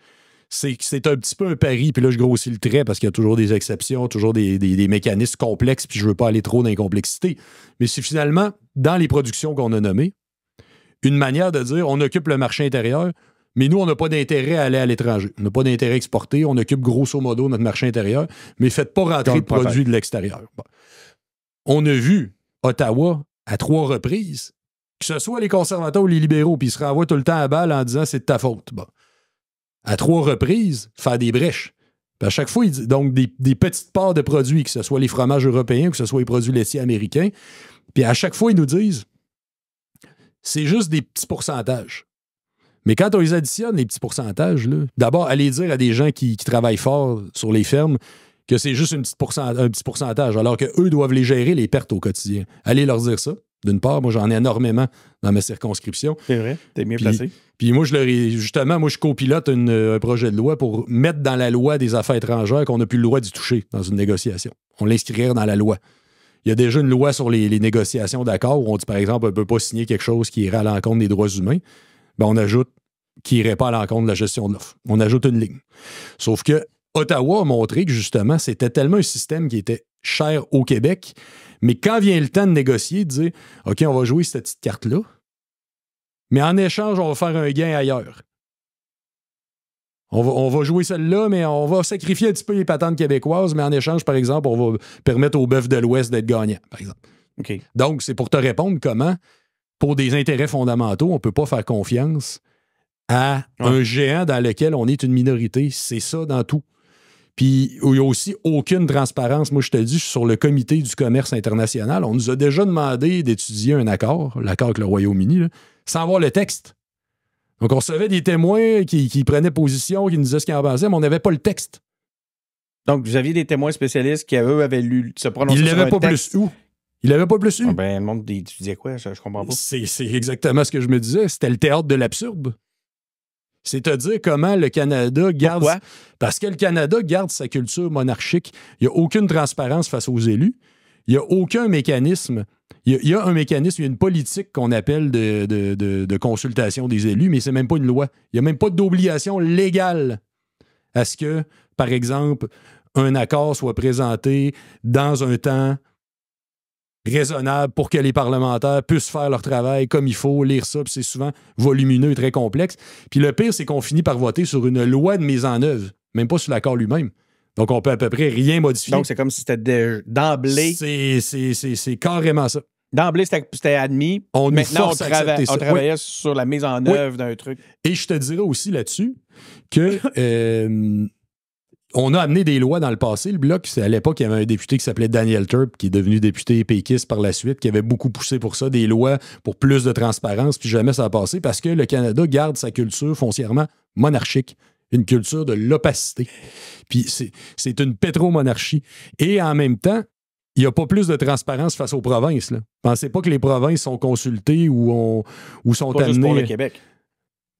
C'est un petit peu un pari, puis là, je grossis le trait parce qu'il y a toujours des exceptions, toujours des, mécanismes complexes, puis je ne veux pas aller trop dans les complexités. Mais c'est finalement, dans les productions qu'on a nommées, une manière de dire on occupe le marché intérieur, mais nous, on n'a pas d'intérêt à aller à l'étranger. On n'a pas d'intérêt à exporter. On occupe grosso modo notre marché intérieur. Mais faites pas rentrer de produits de l'extérieur. On a vu Ottawa à trois reprises, que ce soit les conservateurs ou les libéraux, puis ils se renvoient tout le temps à balle en disant c'est de ta faute. À trois reprises, faire des brèches. à chaque fois, ils disent, donc des, des petites parts de produits, que ce soit les fromages européens, que ce soit les produits laitiers américains. Puis à chaque fois, ils nous disent c'est juste des petits pourcentages. Mais quand on les additionne, les petits pourcentages, d'abord, allez dire à des gens qui, travaillent fort sur les fermes que c'est juste une un petit pourcentage, alors qu'eux doivent les gérer, les pertes au quotidien. Allez leur dire ça. D'une part, moi, j'en ai énormément dans ma circonscription. C'est vrai, t'es bien placé. Puis moi, je leur justement, moi, je copilote euh, un projet de loi pour mettre dans la loi des affaires étrangères qu'on n'a plus le droit d'y toucher dans une négociation. On l'inscrirait dans la loi. Il y a déjà une loi sur les, les négociations d'accord où on dit, par exemple, on ne peut pas signer quelque chose qui irait à l'encontre des droits humains. Ben, on ajoute qui n'irait pas à l'encontre de la gestion de l'offre. On ajoute une ligne. Sauf que Ottawa a montré que justement, c'était tellement un système qui était cher au Québec, mais quand vient le temps de négocier, de dire OK, on va jouer cette petite carte-là, mais en échange, on va faire un gain ailleurs. On va, jouer celle-là, mais on va sacrifier un petit peu les patentes québécoises, mais en échange, par exemple, on va permettre aux bœufs de l'Ouest d'être gagnants, par exemple. Donc, c'est pour te répondre comment pour des intérêts fondamentaux, on ne peut pas faire confiance à un géant dans lequel on est une minorité. C'est ça dans tout. Puis il n'y a aussi aucune transparence. Moi, je te dis, je suis sur le comité du commerce international. On nous a déjà demandé d'étudier un accord, l'accord avec le Royaume-Uni, sans voir le texte. Donc, on recevait des témoins qui, prenaient position, qui nous disaient ce qui en pensaient, mais on n'avait pas le texte. Donc, vous aviez des témoins spécialistes qui, eux, avaient lu, se prononcer Ils ne pas plus. Où? Il n'avait pas plus su. Ah ben, le monde, tu quoi? Je, comprends pas. C'est exactement ce que je me disais. C'était le théâtre de l'absurde. C'est à dire comment le Canada garde. Parce que le Canada garde sa culture monarchique. Il n'y a aucune transparence face aux élus. Il n'y a aucun mécanisme. Il y, a, un mécanisme, il y a une politique qu'on appelle de, consultation des élus, mais c'est même pas une loi. Il n'y a même pas d'obligation légale à ce que, par exemple, un accord soit présenté dans un temps raisonnable pour que les parlementaires puissent faire leur travail comme il faut, lire ça, puis c'est souvent volumineux et très complexe. Puis le pire, c'est qu'on finit par voter sur une loi de mise en œuvre, même pas sur l'accord lui-même. Donc, on peut à peu près rien modifier. Donc, c'est comme si c'était d'emblée. C'est carrément ça. D'emblée, c'était admis. On Maintenant, on, travaillait sur la mise en œuvre d'un truc. Et je te dirais aussi là-dessus que euh, on a amené des lois dans le passé. Le Bloc, à l'époque, il y avait un député qui s'appelait Daniel Turp, qui est devenu député péquiste par la suite, qui avait beaucoup poussé pour ça, des lois pour plus de transparence, puis jamais ça a passé, parce que le Canada garde sa culture foncièrement monarchique, une culture de l'opacité. Puis c'est une pétromonarchie. Et en même temps, il n'y a pas plus de transparence face aux provinces. Là. Pensez pas que les provinces sont consultées ou, on, ou sont pas Juste pour le Québec.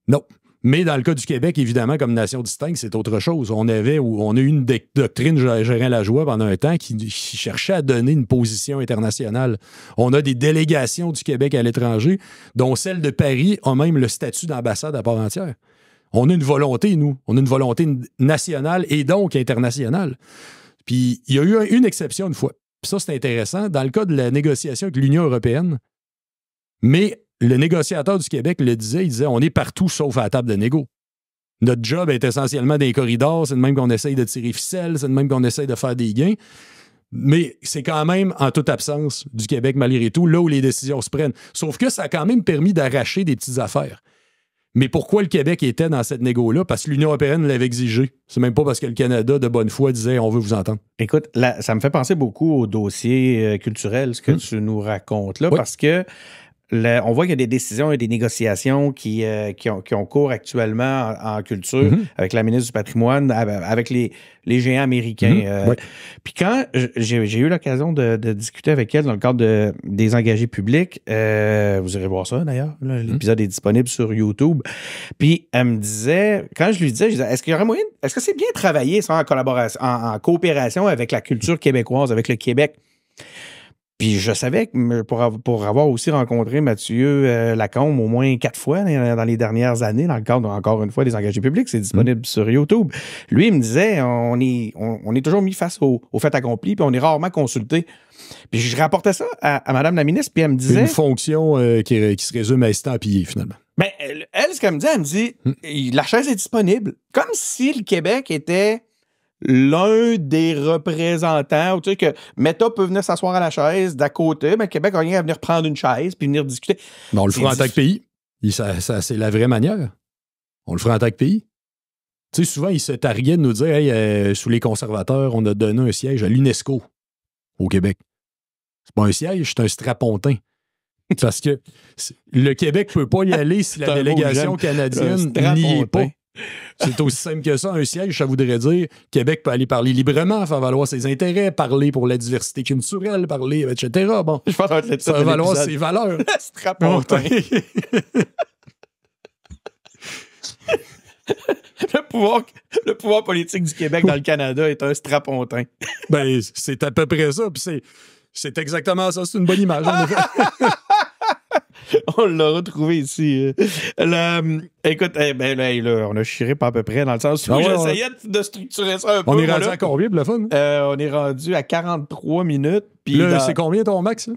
Non. Mais dans le cas du Québec, évidemment, comme nation distincte, c'est autre chose. On avait ou on a eu une doctrine gérant la joie pendant un temps qui, cherchait à donner une position internationale. On a des délégations du Québec à l'étranger, dont celle de Paris a même le statut d'ambassade à part entière. On a une volonté, nous. On a une volonté nationale et donc internationale. Puis il y a eu une exception une fois. Puis ça, c'est intéressant. Dans le cas de la négociation avec l'Union européenne, mais le négociateur du Québec le disait, il disait on est partout sauf à la table de négo. Notre job est essentiellement des corridors, c'est de même qu'on essaye de tirer ficelle, c'est de même qu'on essaye de faire des gains. Mais c'est quand même en toute absence du Québec malgré tout, là où les décisions se prennent. Sauf que ça a quand même permis d'arracher des petites affaires. Mais pourquoi le Québec était dans cette négo-là? Parce que l'Union européenne l'avait exigé. C'est même pas parce que le Canada, de bonne foi, disait on veut vous entendre. Écoute, ça me fait penser beaucoup au dossier euh, culturel, ce que hmm. tu nous racontes là, parce que on voit qu'il y a des décisions et des négociations qui, euh, ont, cours actuellement en, culture mhm. avec la ministre du patrimoine, avec les, géants américains. Mhm. Euh, puis quand j'ai eu l'occasion de, discuter avec elle dans le cadre des engagés publics, euh, vous irez voir ça d'ailleurs, mhm. l'épisode est disponible sur YouTube. Puis elle me disait, quand je lui disais, est-ce qu'il y aurait moyen, est-ce que c'est bien travaillé ça en collaboration, en coopération avec la culture québécoise, avec le Québec? je savais, que pour avoir aussi rencontré Mathieu euh, Lacombe au moins quatre fois dans, les dernières années, dans le cadre, encore une fois, des engagés publics, c'est disponible mm. sur YouTube. Lui, il me disait, on est, on, est toujours mis face au, faits fait accompli, puis on est rarement consulté. Puis je rapportais ça à, Madame la ministre, puis elle me disait... Une fonction euh, qui, se résume à estampiller, finalement. Mais ben, elle, ce qu'elle me dit, elle me dit, mm. la chaise est disponible. Comme si le Québec était l'un des représentants, tu sais, que Meta peut venir s'asseoir à la chaise d'à côté, mais ben, Québec a rien à venir prendre une chaise puis venir discuter. Mais on le fera en tant que pays. c'est la vraie manière. On le fera en tant que pays. Tu sais, souvent, ils se targuaient de nous dire hey, euh, sous les conservateurs, on a donné un siège à l'UNESCO au Québec. C'est pas un siège, c'est un strapontin. Parce que le Québec peut pas y aller si la délégation canadienne n'y est pas. C'est aussi simple que ça. Un siège, ça voudrait dire Québec peut aller parler librement, faire valoir ses intérêts, parler pour la diversité culturelle, parler, etc. Bon, Faire valoir ses valeurs. le, pouvoir, le pouvoir politique du Québec dans le Canada est un strapontin. ben, c'est à peu près ça. Puis c'est exactement ça. C'est une bonne image. on l'a retrouvé ici. Euh, écoute, eh ben, on a chiré pas à peu près dans le sens où ah j'essayais de structurer ça un peu. Euh, on est rendu à combien Bluffon? on est rendu à 43 minutes. C'est combien ton max?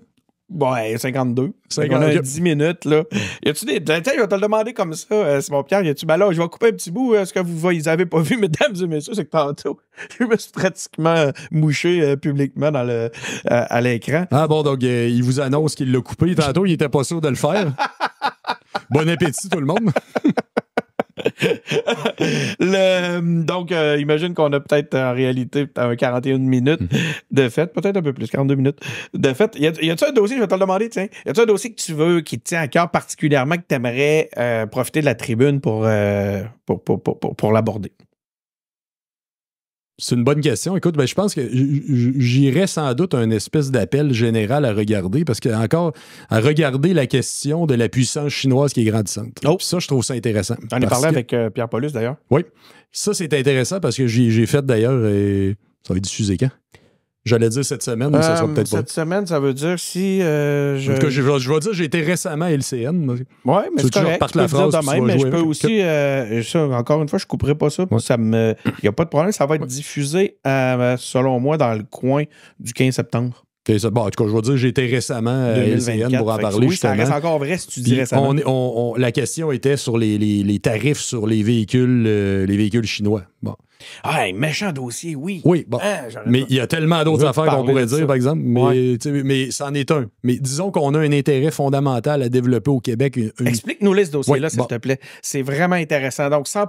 Bon, 52. On a 10 minutes, là. Y a-tu des. Tiens, je vais te le demander comme ça, c'est euh, mon père, Y a-tu. Ben là, je vais couper un petit bout. Est-ce euh, que vous voyez, ils pas vu, mesdames et messieurs, c'est que tantôt, je me suis pratiquement euh, mouché publiquement dans le, à l'écran. Ah bon, donc, il vous annonce qu'il l'a coupé. Tantôt, il était pas sûr de le faire. bon appétit, tout le monde donc, euh, imagine qu'on a peut-être en réalité 41 minutes mhm. de fait, peut-être un peu plus, 42 minutes de fait. Y a il un dossier, je vais te le demander, tiens, y a-tu un dossier que tu veux, qui te tient à cœur particulièrement, que tu aimerais euh, profiter de la tribune pour, euh, pour, pour l'aborder? C'est une bonne question. Écoute, ben, je pense que j'irais sans doute un espèce d'appel général à regarder, parce que encore à regarder la question de la puissance chinoise qui est grandissante. Oh. ça, je trouve ça intéressant. On est parlé avec euh, Pierre Paulus d'ailleurs. Oui. Ça, c'est intéressant parce que j'ai fait d'ailleurs. Ça va être diffusé quand? J'allais dire cette semaine, mais ça sera euh, peut-être pas. Cette semaine, ça veut dire si. je... Euh, en tout je, vais dire, j'ai été récemment à LCN. Oui, mais c'est correct. Je peux de même, je peux aussi. Euh, encore une fois, je ne couperai pas ça. Il n'y a pas de problème. Ça va être diffusé, selon moi, dans le coin du 15 septembre. Bon, en tout cas, je veux dire, j'étais récemment 2024, à LCN pour en parler. Oui, justement. ça reste encore vrai si tu dis récemment. On, on, la question était sur les, tarifs sur les véhicules, euh, les véhicules chinois. Bon. Ah, méchant dossier, oui. Oui, bon. Hein, mais il y a tellement d'autres affaires qu'on pourrait dire, par exemple. Mais, mais c'en est un. Mais disons qu'on a un intérêt fondamental à développer au Québec. Une... Explique-nous ce dossier-là, s'il te plaît. C'est vraiment intéressant. Donc, 100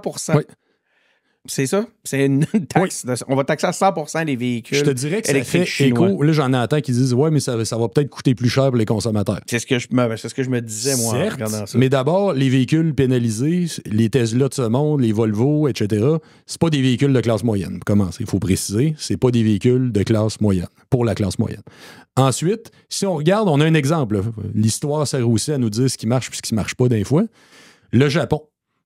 c'est ça. C'est une taxe. on va taxer à 100 les véhicules. Je te dirais que ça fait Là, j'en entendu qui disent Ouais, mais ça, va peut-être coûter plus cher pour les consommateurs. C'est ce que je me, ben, disais, moi, en regardant ça. Mais d'abord, les véhicules pénalisés, les Tesla de ce monde, les Volvo, etc., c'est pas des véhicules de classe moyenne, Comment Il faut préciser c'est pas des véhicules de classe moyenne, pour la classe moyenne. Ensuite, si on regarde, on a un exemple. L'histoire sert aussi à nous dire ce qui marche et ce qui ne marche pas d'un fois. Le Japon.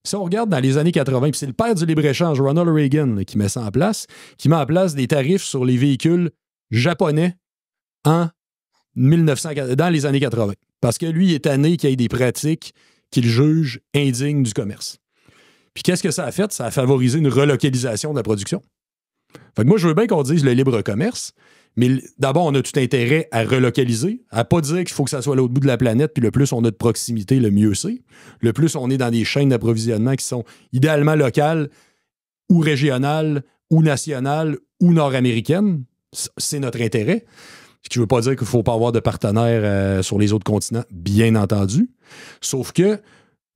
Si on regarde dans les années 80, c'est le père du libre-échange, Ronald Reagan, qui met ça en place, qui met en place des tarifs sur les véhicules japonais en dans les années 80. Parce que lui, il est tanné qu'il y ait des pratiques qu'il juge indignes du commerce. Puis qu'est-ce que ça a fait? Ça a favorisé une relocalisation de la production. Fait que moi, je veux bien qu'on dise le libre commerce, mais d'abord, on a tout intérêt à relocaliser, à ne pas dire qu'il faut que ça soit à l'autre bout de la planète, puis le plus on a de proximité, le mieux c'est. Le plus on est dans des chaînes d'approvisionnement qui sont idéalement locales ou régionales ou nationales ou nord-américaines. C'est notre intérêt. Ce qui ne veut pas dire qu'il ne faut pas avoir de partenaires euh, sur les autres continents, bien entendu. Sauf que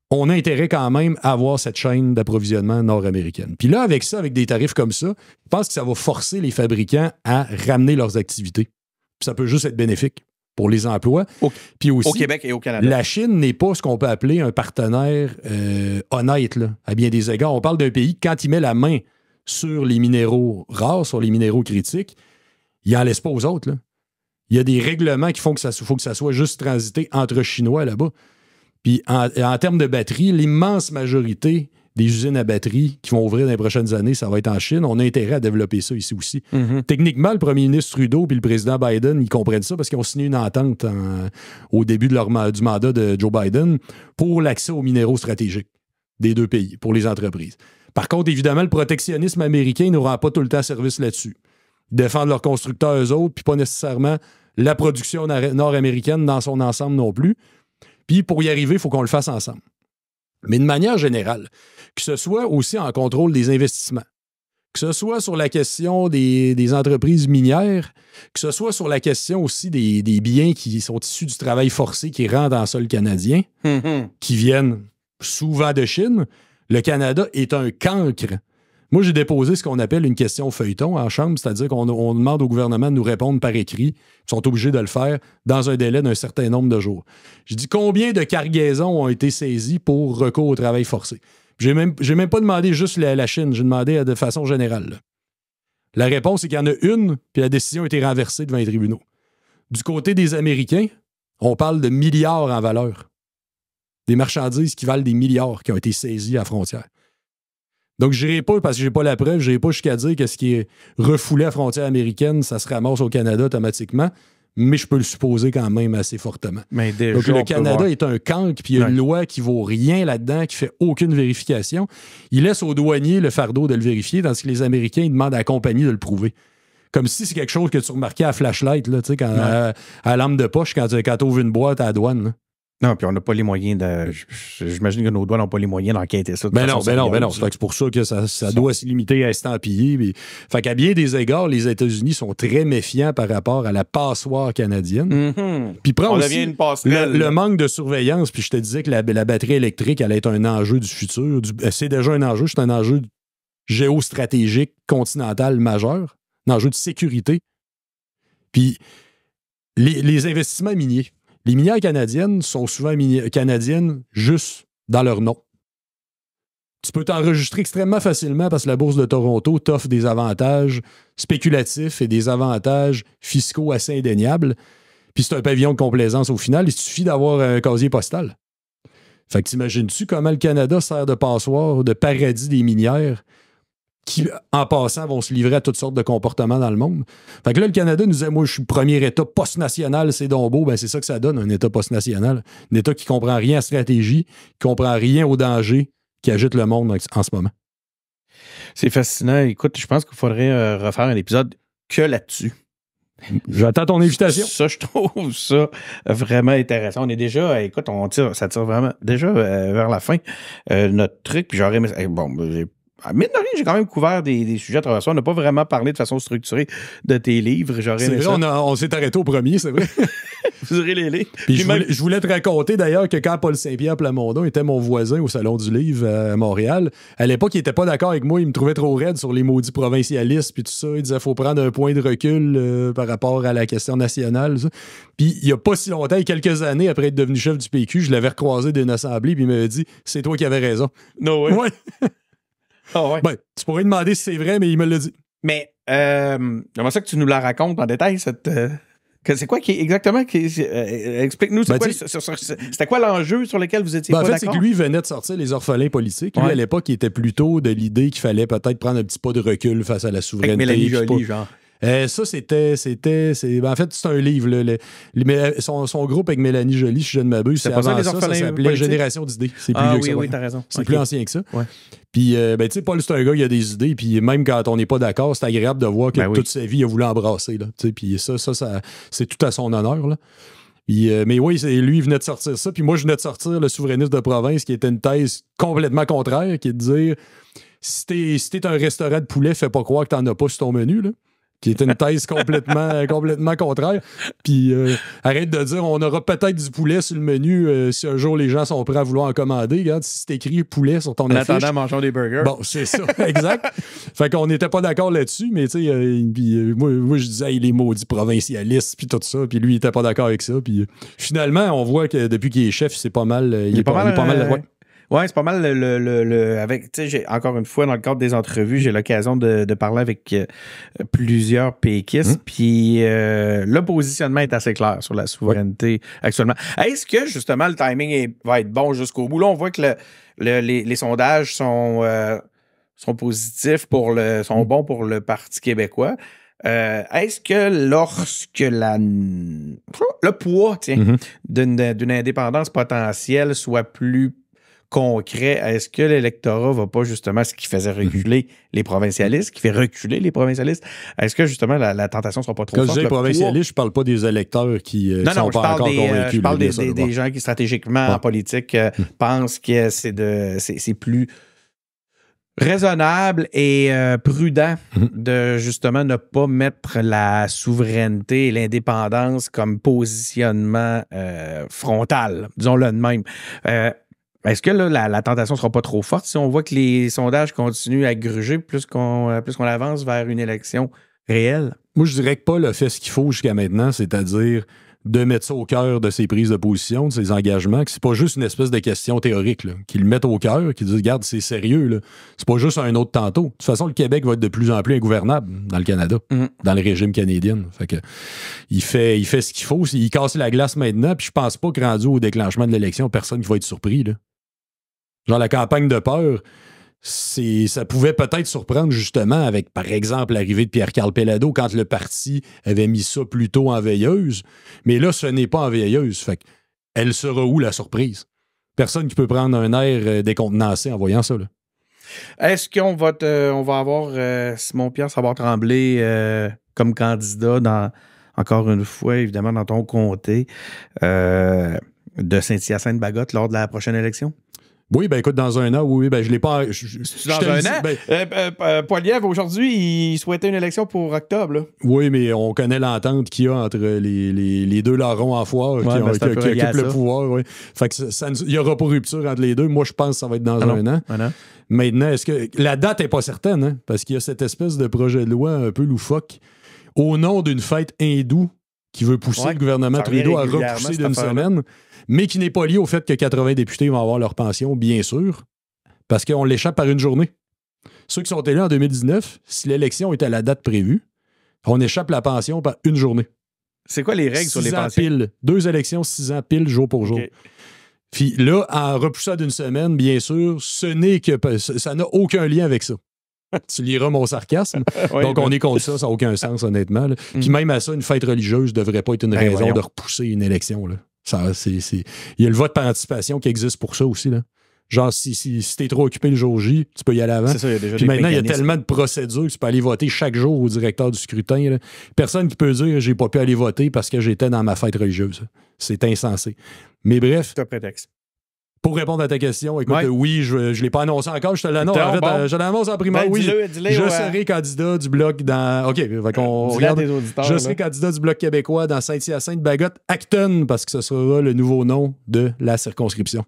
on a intérêt quand même à avoir cette chaîne d'approvisionnement nord-américaine. Puis là, avec ça, avec des tarifs comme ça, je pense que ça va forcer les fabricants à ramener leurs activités. Puis ça peut juste être bénéfique pour les emplois. Au, Puis aussi, Québec et au Canada. La Chine n'est pas ce qu'on peut appeler un partenaire euh, honnête, à bien des égards. On parle d'un pays, quand il met la main sur les minéraux rares, sur les minéraux critiques, il n'en laisse pas aux autres. Il y a des règlements qui font que ça, faut que ça soit juste transité entre Chinois là-bas. Puis en, termes de batterie, l'immense majorité des usines à batterie qui vont ouvrir dans les prochaines années, ça va être en Chine. On a intérêt à développer ça ici aussi. Mhm. Techniquement, le premier ministre Trudeau puis le président Biden, ils comprennent ça parce qu'ils ont signé une entente au début de leur, du mandat de Joe Biden pour l'accès aux minéraux stratégiques des deux pays, pour les entreprises. Par contre, évidemment, le protectionnisme américain ne rend pas tout le temps service là-dessus. Défendre leurs constructeurs eux autres, puis pas nécessairement la production nord-américaine dans son ensemble non plus. Puis pour y arriver, il faut qu'on le fasse ensemble. Mais de manière générale, que ce soit aussi en contrôle des investissements, que ce soit sur la question des, entreprises minières, que ce soit sur la question aussi des, biens qui sont issus du travail forcé qui rentrent en sol canadien, hum, hum. qui viennent souvent de Chine, le Canada est un cancre moi, j'ai déposé ce qu'on appelle une question feuilleton en chambre, c'est-à-dire qu'on demande au gouvernement de nous répondre par écrit. Ils sont obligés de le faire dans un délai d'un certain nombre de jours. J'ai dit combien de cargaisons ont été saisies pour recours au travail forcé. J'ai même, même pas demandé juste la, Chine, j'ai demandé de façon générale. La réponse, c'est qu'il y en a une, puis la décision a été renversée devant les tribunaux. Du côté des Américains, on parle de milliards en valeur. Des marchandises qui valent des milliards qui ont été saisies à frontière. Donc, n'irai pas parce que n'ai pas la preuve, n'irai pas jusqu'à dire que ce qui est refoulé à la frontière américaine, ça se ramasse au Canada automatiquement, mais je peux le supposer quand même assez fortement. Mais Donc, le Canada est un camp, puis il y a une loi qui vaut rien là-dedans, qui fait aucune vérification. Il laisse aux douaniers le fardeau de le vérifier, ce que les Américains, demandent à la compagnie de le prouver comme si c'est quelque chose que tu remarquais à flashlight, là, euh, à, à, lampe de poche, quand, tu ouvres une boîte à la douane. Non, puis on n'a pas les moyens de. J'imagine que nos doigts n'ont pas les moyens d'enquêter ça. De ben, non, ben non, ben non, C'est pour ça que ça, doit se limiter à estampiller. Mais Fait qu'à bien des égards, les États-Unis sont très méfiants par rapport à la passoire canadienne. Mm-hmm. Puis prend aussi le, manque de surveillance. Puis je te disais que la, batterie électrique allait être un enjeu du futur. Euh, c'est déjà un enjeu, c'est un enjeu géostratégique continental majeur, un enjeu de sécurité. Puis les investissements miniers les minières canadiennes sont souvent canadiennes juste dans leur nom. Tu peux t'enregistrer extrêmement facilement parce que la Bourse de Toronto t'offre des avantages spéculatifs et des avantages fiscaux assez indéniables. Puis c'est un pavillon de complaisance au final. Il suffit d'avoir un casier postal. Fait que t'imagines-tu comment le Canada sert de passoire, de paradis des minières, qui, en passant, vont se livrer à toutes sortes de comportements dans le monde. Fait que là, le Canada nous disait, moi, je suis premier État post-national, c'est donc Ben, c'est ça que ça donne, un État post-national. Un État qui comprend rien à stratégie, qui comprend rien au danger qui agite le monde en ce moment. C'est fascinant. Écoute, je pense qu'il faudrait euh, refaire un épisode que là-dessus. J'attends ton invitation. Ça, je trouve ça vraiment intéressant. On est déjà, euh, écoute, on tire, ça tire vraiment déjà euh, vers la fin. notre truc, puis j'aurais, eh, bon, j'ai mine de rien, j'ai quand même couvert des, sujets à travers ça. On n'a pas vraiment parlé de façon structurée de tes livres. on, s'est arrêté au premier, c'est vrai. Vous aurez les livres. je, voulais, te raconter d'ailleurs que quand Paul Saint-Pierre Plamondon était mon voisin au Salon du Livre euh, à Montréal, à l'époque, il n'était pas d'accord avec moi. Il me trouvait trop raide sur les maudits provincialistes puis tout ça. Il disait qu'il faut prendre un point de recul euh, par rapport à la question nationale. Puis il n'y a pas si longtemps, quelques années après être devenu chef du PQ, je l'avais recroisé d'une assemblée puis il m'avait dit c'est toi qui avais raison. Non, ouais. Ah ben, tu pourrais demander si c'est vrai, mais il me l'a dit. Mais euh, j'aimerais ça que tu nous la racontes en détail, cette. Euh, c'est quoi qui exactement qui, euh, explique-nous ben, c'était quoi l'enjeu sur lequel vous étiez ben, en fait c'est que lui venait de sortir les orphelins politiques lui à l'époque il était plutôt de l'idée qu'il fallait peut-être prendre un petit pas de recul face à la souveraineté Avec Mélanie genre euh, ça, c'était. c'était ben, en fait, c'est un livre. Euh, son, groupe avec Mélanie Jolie, je je ne m'abuse, c'est avant ça, ça, Génération d'idées. C'est plus ah que ça. C'est plus ancien que ça. Puis, euh, ben, tu sais, Paul, c'est un gars, il a des idées. Puis, même quand on n'est pas d'accord, c'est agréable de voir que ben toute sa vie, il a voulu embrasser. Là, puis, ça, ça, ça c'est tout à son honneur. mais oui, lui, il venait de sortir ça. Puis, moi, je venais de sortir Le souverainiste de province, qui était une thèse complètement contraire, qui est de dire si t'es un restaurant de poulet, fais pas croire que t'en as pas sur ton menu. Là qui est une thèse complètement, complètement contraire. Puis euh, arrête de dire on aura peut-être du poulet sur le menu euh, si un jour les gens sont prêts à vouloir en commander. Regarde, si c'est écrit poulet sur ton affiche. En attendant, mangeons des burgers. Bon, c'est ça, exact. fait qu'on n'était pas d'accord là-dessus, mais tu sais, euh, moi, je disais il est maudit provincialiste, puis tout ça, puis lui, il était pas d'accord avec ça. Puis finalement, on voit que depuis qu'il est chef, c'est pas mal. Il, est pas, mal, oui, c'est pas mal le, le, le, encore une fois, dans le cadre des entrevues, j'ai l'occasion de, parler avec euh, plusieurs péquistes. Mmh. Puis euh, le positionnement est assez clair sur la souveraineté actuellement. Est-ce que justement le timing va être bon jusqu'au bout? Là, on voit que les, sondages sont, euh, sont positifs pour le sont bons pour le Parti québécois. Est-ce que lorsque la, le poids mmh d'une indépendance potentielle soit plus concret, est-ce que l'électorat va pas justement ce qui faisait mhm. reculer les provincialistes, qui fait reculer les provincialistes? Est-ce que justement la, tentation ne sera pas trop forte? Quand je dis provincialistes, je parle pas des électeurs qui euh, sont pas encore des, euh, convaincus. Je parle des, gens qui stratégiquement en politique euh, mhm. pensent que c'est, plus raisonnable et prudent mhm. de justement ne pas mettre la souveraineté et l'indépendance comme positionnement frontal, disons-le de même. Est-ce que la, tentation ne sera pas trop forte si on voit que les sondages continuent à gruger plus qu'on euh, plus qu'on avance vers une élection réelle? Moi, je dirais que Paul a fait ce qu'il faut jusqu'à maintenant, c'est-à-dire de mettre ça au cœur de ses prises de position, de ses engagements, que c'est pas juste une espèce de question théorique, qu'ils le mettent au cœur, qu'ils disent, regarde, c'est sérieux, c'est pas juste un autre tantôt. De toute façon, le Québec va être de plus en plus ingouvernable dans le Canada, mm. dans le régime canadien. Fait que, il fait, il fait ce qu'il faut, il casse la glace maintenant, puis je pense pas que rendu au déclenchement de l'élection, personne ne va être surpris. Là. Genre la campagne de peur, ça pouvait peut-être surprendre justement avec, par exemple, l'arrivée de Pierre-Carl Pellado quand le parti avait mis ça plutôt en veilleuse. Mais là, ce n'est pas en veilleuse. Fait elle sera où la surprise? Personne qui peut prendre un air euh, décontenancé en voyant ça. Est-ce qu'on va, on va avoir euh, Simon-Pierre Savard-Tremblay euh, comme candidat, dans, encore une fois, évidemment, dans ton comté de Saint-Hyacinthe-Bagotte lors de la prochaine élection? Oui, ben écoute, dans un an, oui, ben je l'ai pas. dans un an? Ben... Euh, euh, euh, aujourd'hui, il souhaitait une élection pour octobre. Oui, mais on connaît l'entente qu'il y a entre les, deux larrons en foire ben, qui, occupent le pouvoir. Fait que ça, il n'y aura pas rupture entre les deux. Moi, je pense que ça va être dans ah un, an. Maintenant, est-ce que. La date est pas certaine, hein, parce qu'il y a cette espèce de projet de loi un peu loufoque au nom d'une fête hindoue qui veut pousser le gouvernement Trudeau à repousser d'une semaine, mais qui n'est pas lié au fait que 80 députés vont avoir leur pension, bien sûr, parce qu'on l'échappe par une journée. Ceux qui sont élus en 2019, si l'élection est à la date prévue, on échappe la pension par une journée. C'est quoi les règles sur les pensions? Deux élections, six ans pile, jour pour jour. Puis là, en repoussant d'une semaine, bien sûr, ce n'est que ça n'a aucun lien avec ça. tu liras mon sarcasme. Donc, on est contre ça, ça n'a aucun sens, honnêtement. Hmm. Puis même à ça, une fête religieuse ne devrait pas être une ben raison de repousser une élection. Ça, c'est, Il y a le vote par anticipation qui existe pour ça aussi. Là. Genre, si, si, t'es trop occupé le jour J, tu peux y aller avant. Puis maintenant, il y a tellement de procédures tu peux aller voter chaque jour au directeur du scrutin. Personne ne peut dire j'ai pas pu aller voter parce que j'étais dans ma fête religieuse. C'est insensé. Mais bref. C'est un prétexte. Pour répondre à ta question, écoute, oui, je ne l'ai pas annoncé encore, je te l'annonce. En fait, euh, je l'annonce en primaire. Ben, oui, je, serai candidat du bloc dans. OK, on euh, regarde. auditeurs, je serai candidat du bloc québécois dans Saint-Hyacinthe, Bagotte, Acton, parce que ce sera le nouveau nom de la circonscription.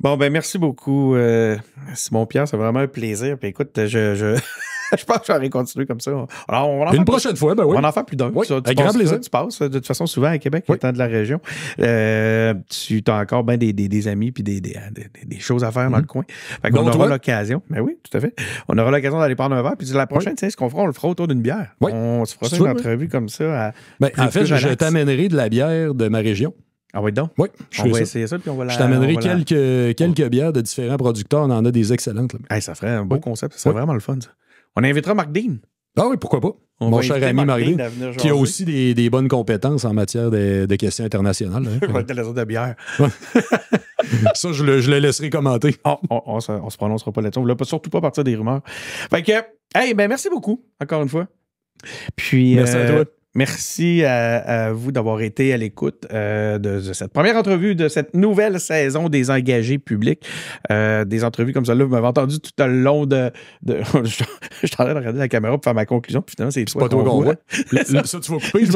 Bon, ben merci beaucoup, euh, Simon Pierre. C'est vraiment un plaisir. Puis écoute, je... je pense que j'aurais continué comme ça. Alors, Une prochaine fois, ben oui. On en fait plus d'un. tu, grand plaisir. tu passes, euh, de toute façon, souvent à Québec, étant de la région. Euh, tu as encore ben des, amis puis des, choses à faire dans mhm. le coin. Fait aura l'occasion. Mais ben oui, tout à fait. On aura l'occasion d'aller prendre un verre. Puis la prochaine, tu sais, ce qu'on fera, on le fera autour d'une bière. On se fera une entrevue comme ça. Ben, en fait, je, t'amènerai de la bière de ma région. Ah oui, donc? Oui, on va essayer ça, puis on va la... Je t'amènerai quelques, bières de différents producteurs. On en a des excellentes. ça ferait un beau concept. Ça serait vraiment le fun, on invitera Marc Dean. Ah oui, pourquoi pas? Mon cher ami Marc Dean, qui a aussi des, bonnes compétences en matière de, questions internationales. Hein. On je vais te laisser de bière. ça, je le, laisserai commenter. Ah, on, on, se, prononcera pas là-dessus. On ne surtout pas partir des rumeurs. Fait que, hey, ben merci beaucoup, encore une fois. Puis, merci à euh, toi. Merci à, vous d'avoir été à l'écoute euh, de, cette première entrevue de cette nouvelle saison des engagés publics. Euh, des entrevues comme ça, là vous m'avez entendu tout le long de. je, suis en train de regarder la caméra pour faire ma conclusion, puis c'est pas toi qu'on voit. Ça, tu vas couper,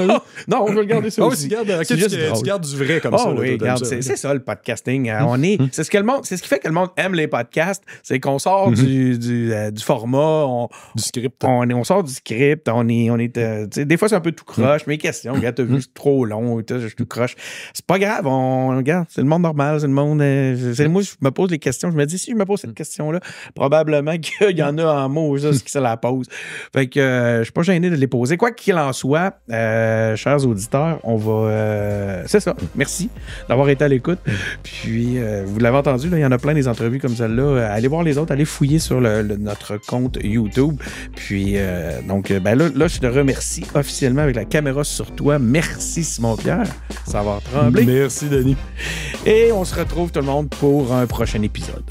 non, on veut le garder ça. Oh, aussi. Tu, gardes, tu, gardes, du vrai comme oh, ça. c'est ça, le podcasting. Euh, on est, hum. c'est, ce que le monde, c'est ce qui fait que le monde aime les podcasts, c'est qu'on sort du, du, format, du script. On, on, sort du script, on est. On est des fois, c'est un peu tout croche. Mes questions, regarde, t'as vu, c'est trop long, je te tout croche. C'est pas grave, on, regarde, c'est le monde normal, c'est le monde. Euh, moi, je me pose des questions. Je me dis, si je me pose cette mm. question-là, probablement qu'il y en a en mots, ça, qui se la pose. Fait que euh, je suis pas gêné de les poser. Quoi qu'il en soit, euh, chers auditeurs, on va. c'est ça. Merci d'avoir été à l'écoute. Mm. Puis, vous l'avez entendu, il y en a plein des entrevues comme celle-là. Allez voir les autres, allez fouiller sur notre compte YouTube. Puis, donc, ben là, là, je te remercie officiellement avec la caméra sur toi. Merci, Simon-Pierre. Ça va trembler. Merci, Denis. Et on se retrouve, tout le monde, pour un prochain épisode.